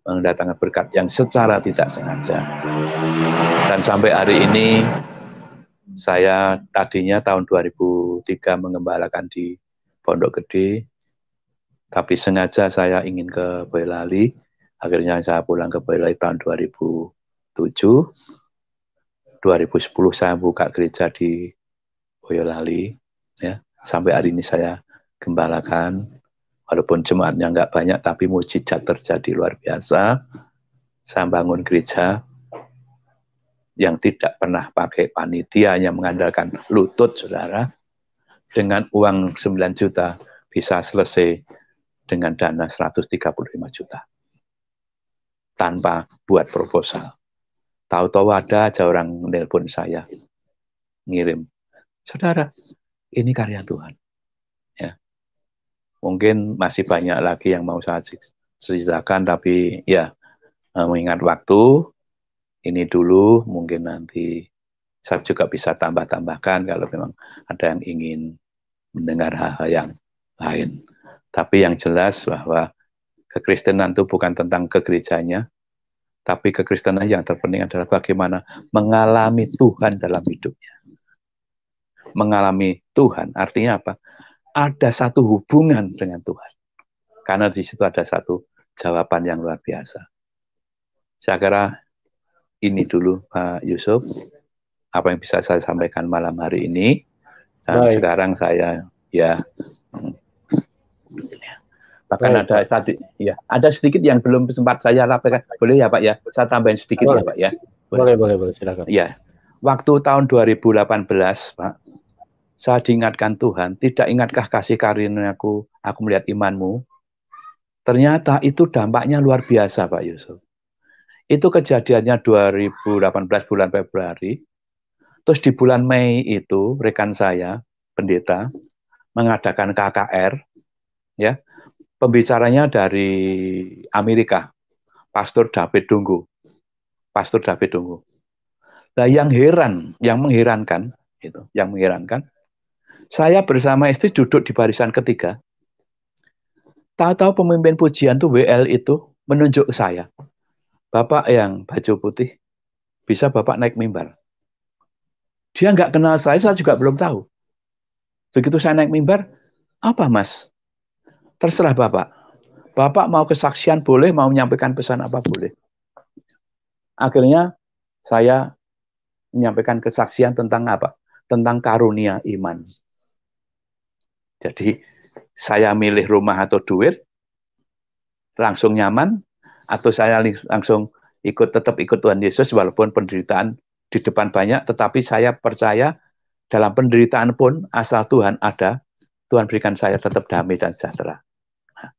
mendatangkan berkat yang secara tidak sengaja. Dan sampai hari ini saya tadinya tahun 2003 mengembalakan di Pondok Gede, tapi sengaja saya ingin ke Boyolali. Akhirnya saya pulang ke Boyolali tahun 2007. 2010 saya buka gereja di Boyolali. Ya. Sampai hari ini saya gembalakan. Walaupun jemaatnya nggak banyak, tapi mujizat terjadi luar biasa. Saya bangun gereja yang tidak pernah pakai panitia, hanya mengandalkan lutut, saudara dengan uang 9 juta bisa selesai dengan dana 135 juta. Tanpa buat proposal. Tahu-tahu ada aja orang nelpon saya. Ngirim. Saudara, ini karya Tuhan. Ya. Mungkin masih banyak lagi yang mau saya ceritakan, tapi ya e, mengingat waktu, ini dulu, mungkin nanti saya juga bisa tambah-tambahkan kalau memang ada yang ingin mendengar hal-hal yang lain. Tapi yang jelas bahwa kekristenan itu bukan tentang kegerejanya, tapi kekristenan yang terpenting adalah bagaimana mengalami Tuhan dalam hidupnya. Mengalami Tuhan artinya apa? Ada satu hubungan dengan Tuhan. Karena di situ ada satu jawaban yang luar biasa. Saya kira ini dulu Pak Yusuf, apa yang bisa saya sampaikan malam hari ini. Dan Baik. sekarang saya ya bahkan Baik, ada saat ya ada sedikit yang belum sempat saya laporkan. Boleh ya Pak ya? Saya tambahin sedikit ya, boleh. ya Pak ya. Boleh boleh boleh, boleh silakan. Ya. Waktu tahun 2018 Pak saya diingatkan Tuhan, tidak ingatkah kasih karuniaku, aku melihat imanmu. Ternyata itu dampaknya luar biasa Pak Yusuf. Itu kejadiannya 2018 bulan Februari. Terus di bulan Mei itu rekan saya, pendeta, mengadakan KKR, ya, pembicaranya dari Amerika, Pastor David Dunggu. Pastor David Dunggu. Nah, yang heran, yang mengherankan, itu, yang mengherankan, saya bersama istri duduk di barisan ketiga. Tahu-tahu pemimpin pujian tuh WL itu menunjuk saya, Bapak yang baju putih, bisa Bapak naik mimbar. Dia nggak kenal saya, saya juga belum tahu. Begitu saya naik mimbar, apa mas? Terserah Bapak. Bapak mau kesaksian boleh, mau menyampaikan pesan apa boleh. Akhirnya saya menyampaikan kesaksian tentang apa? Tentang karunia iman. Jadi saya milih rumah atau duit, langsung nyaman, atau saya langsung ikut tetap ikut Tuhan Yesus walaupun penderitaan di depan banyak, tetapi saya percaya dalam penderitaan pun asal Tuhan ada, Tuhan berikan saya tetap damai dan sejahtera. Nah,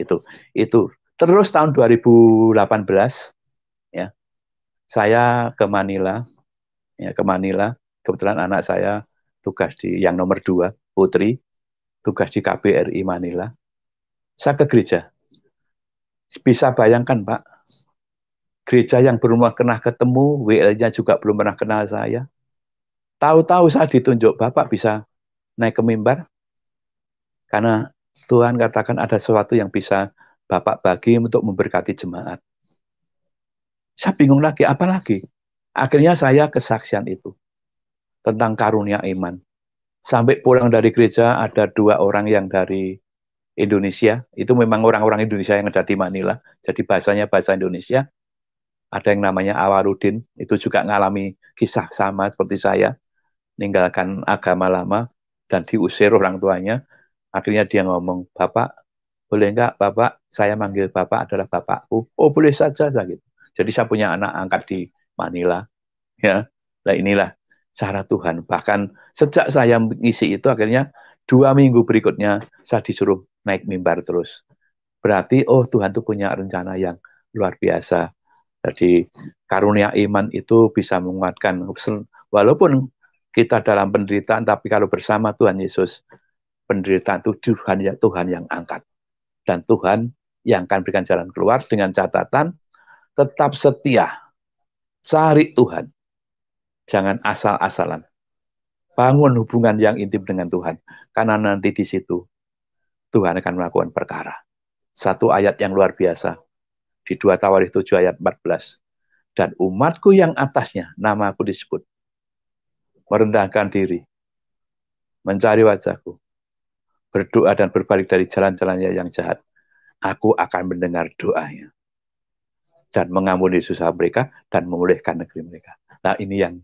itu, itu. Terus tahun 2018, ya, saya ke Manila, ya, ke Manila. Kebetulan anak saya tugas di yang nomor dua, Putri, tugas di KBRI Manila. Saya ke gereja. Bisa bayangkan Pak, Gereja yang belum pernah ketemu, WL-nya juga belum pernah kenal saya. Tahu-tahu saya ditunjuk Bapak bisa naik ke mimbar. Karena Tuhan katakan ada sesuatu yang bisa Bapak bagi untuk memberkati jemaat. Saya bingung lagi, apa lagi? Akhirnya saya kesaksian itu tentang karunia iman. Sampai pulang dari gereja ada dua orang yang dari Indonesia, itu memang orang-orang Indonesia yang ada di Manila, jadi bahasanya bahasa Indonesia. Ada yang namanya Awaludin itu juga ngalami kisah sama seperti saya, meninggalkan agama lama dan diusir orang tuanya. Akhirnya dia ngomong, Bapak, boleh enggak Bapak, saya manggil Bapak adalah Bapakku. Oh, boleh saja, saya gitu. Jadi saya punya anak angkat di Manila. Ya, nah inilah cara Tuhan. Bahkan sejak saya mengisi itu akhirnya dua minggu berikutnya saya disuruh naik mimbar terus. Berarti oh Tuhan tuh punya rencana yang luar biasa. Jadi karunia iman itu bisa menguatkan walaupun kita dalam penderitaan tapi kalau bersama Tuhan Yesus penderitaan itu Tuhan ya Tuhan yang angkat dan Tuhan yang akan berikan jalan keluar dengan catatan tetap setia cari Tuhan jangan asal-asalan bangun hubungan yang intim dengan Tuhan karena nanti di situ Tuhan akan melakukan perkara satu ayat yang luar biasa di 2 Tawarikh 7 ayat 14. Dan umatku yang atasnya nama aku disebut. Merendahkan diri. Mencari wajahku. Berdoa dan berbalik dari jalan-jalannya yang jahat. Aku akan mendengar doanya. Dan mengampuni susah mereka dan memulihkan negeri mereka. Nah ini yang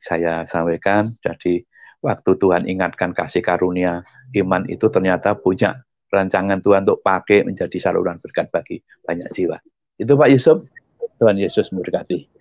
saya sampaikan. Jadi waktu Tuhan ingatkan kasih karunia, iman itu ternyata punya rancangan Tuhan untuk pakai menjadi saluran berkat bagi banyak jiwa. Itu Pak Yusuf, Tuhan Yesus memberkati.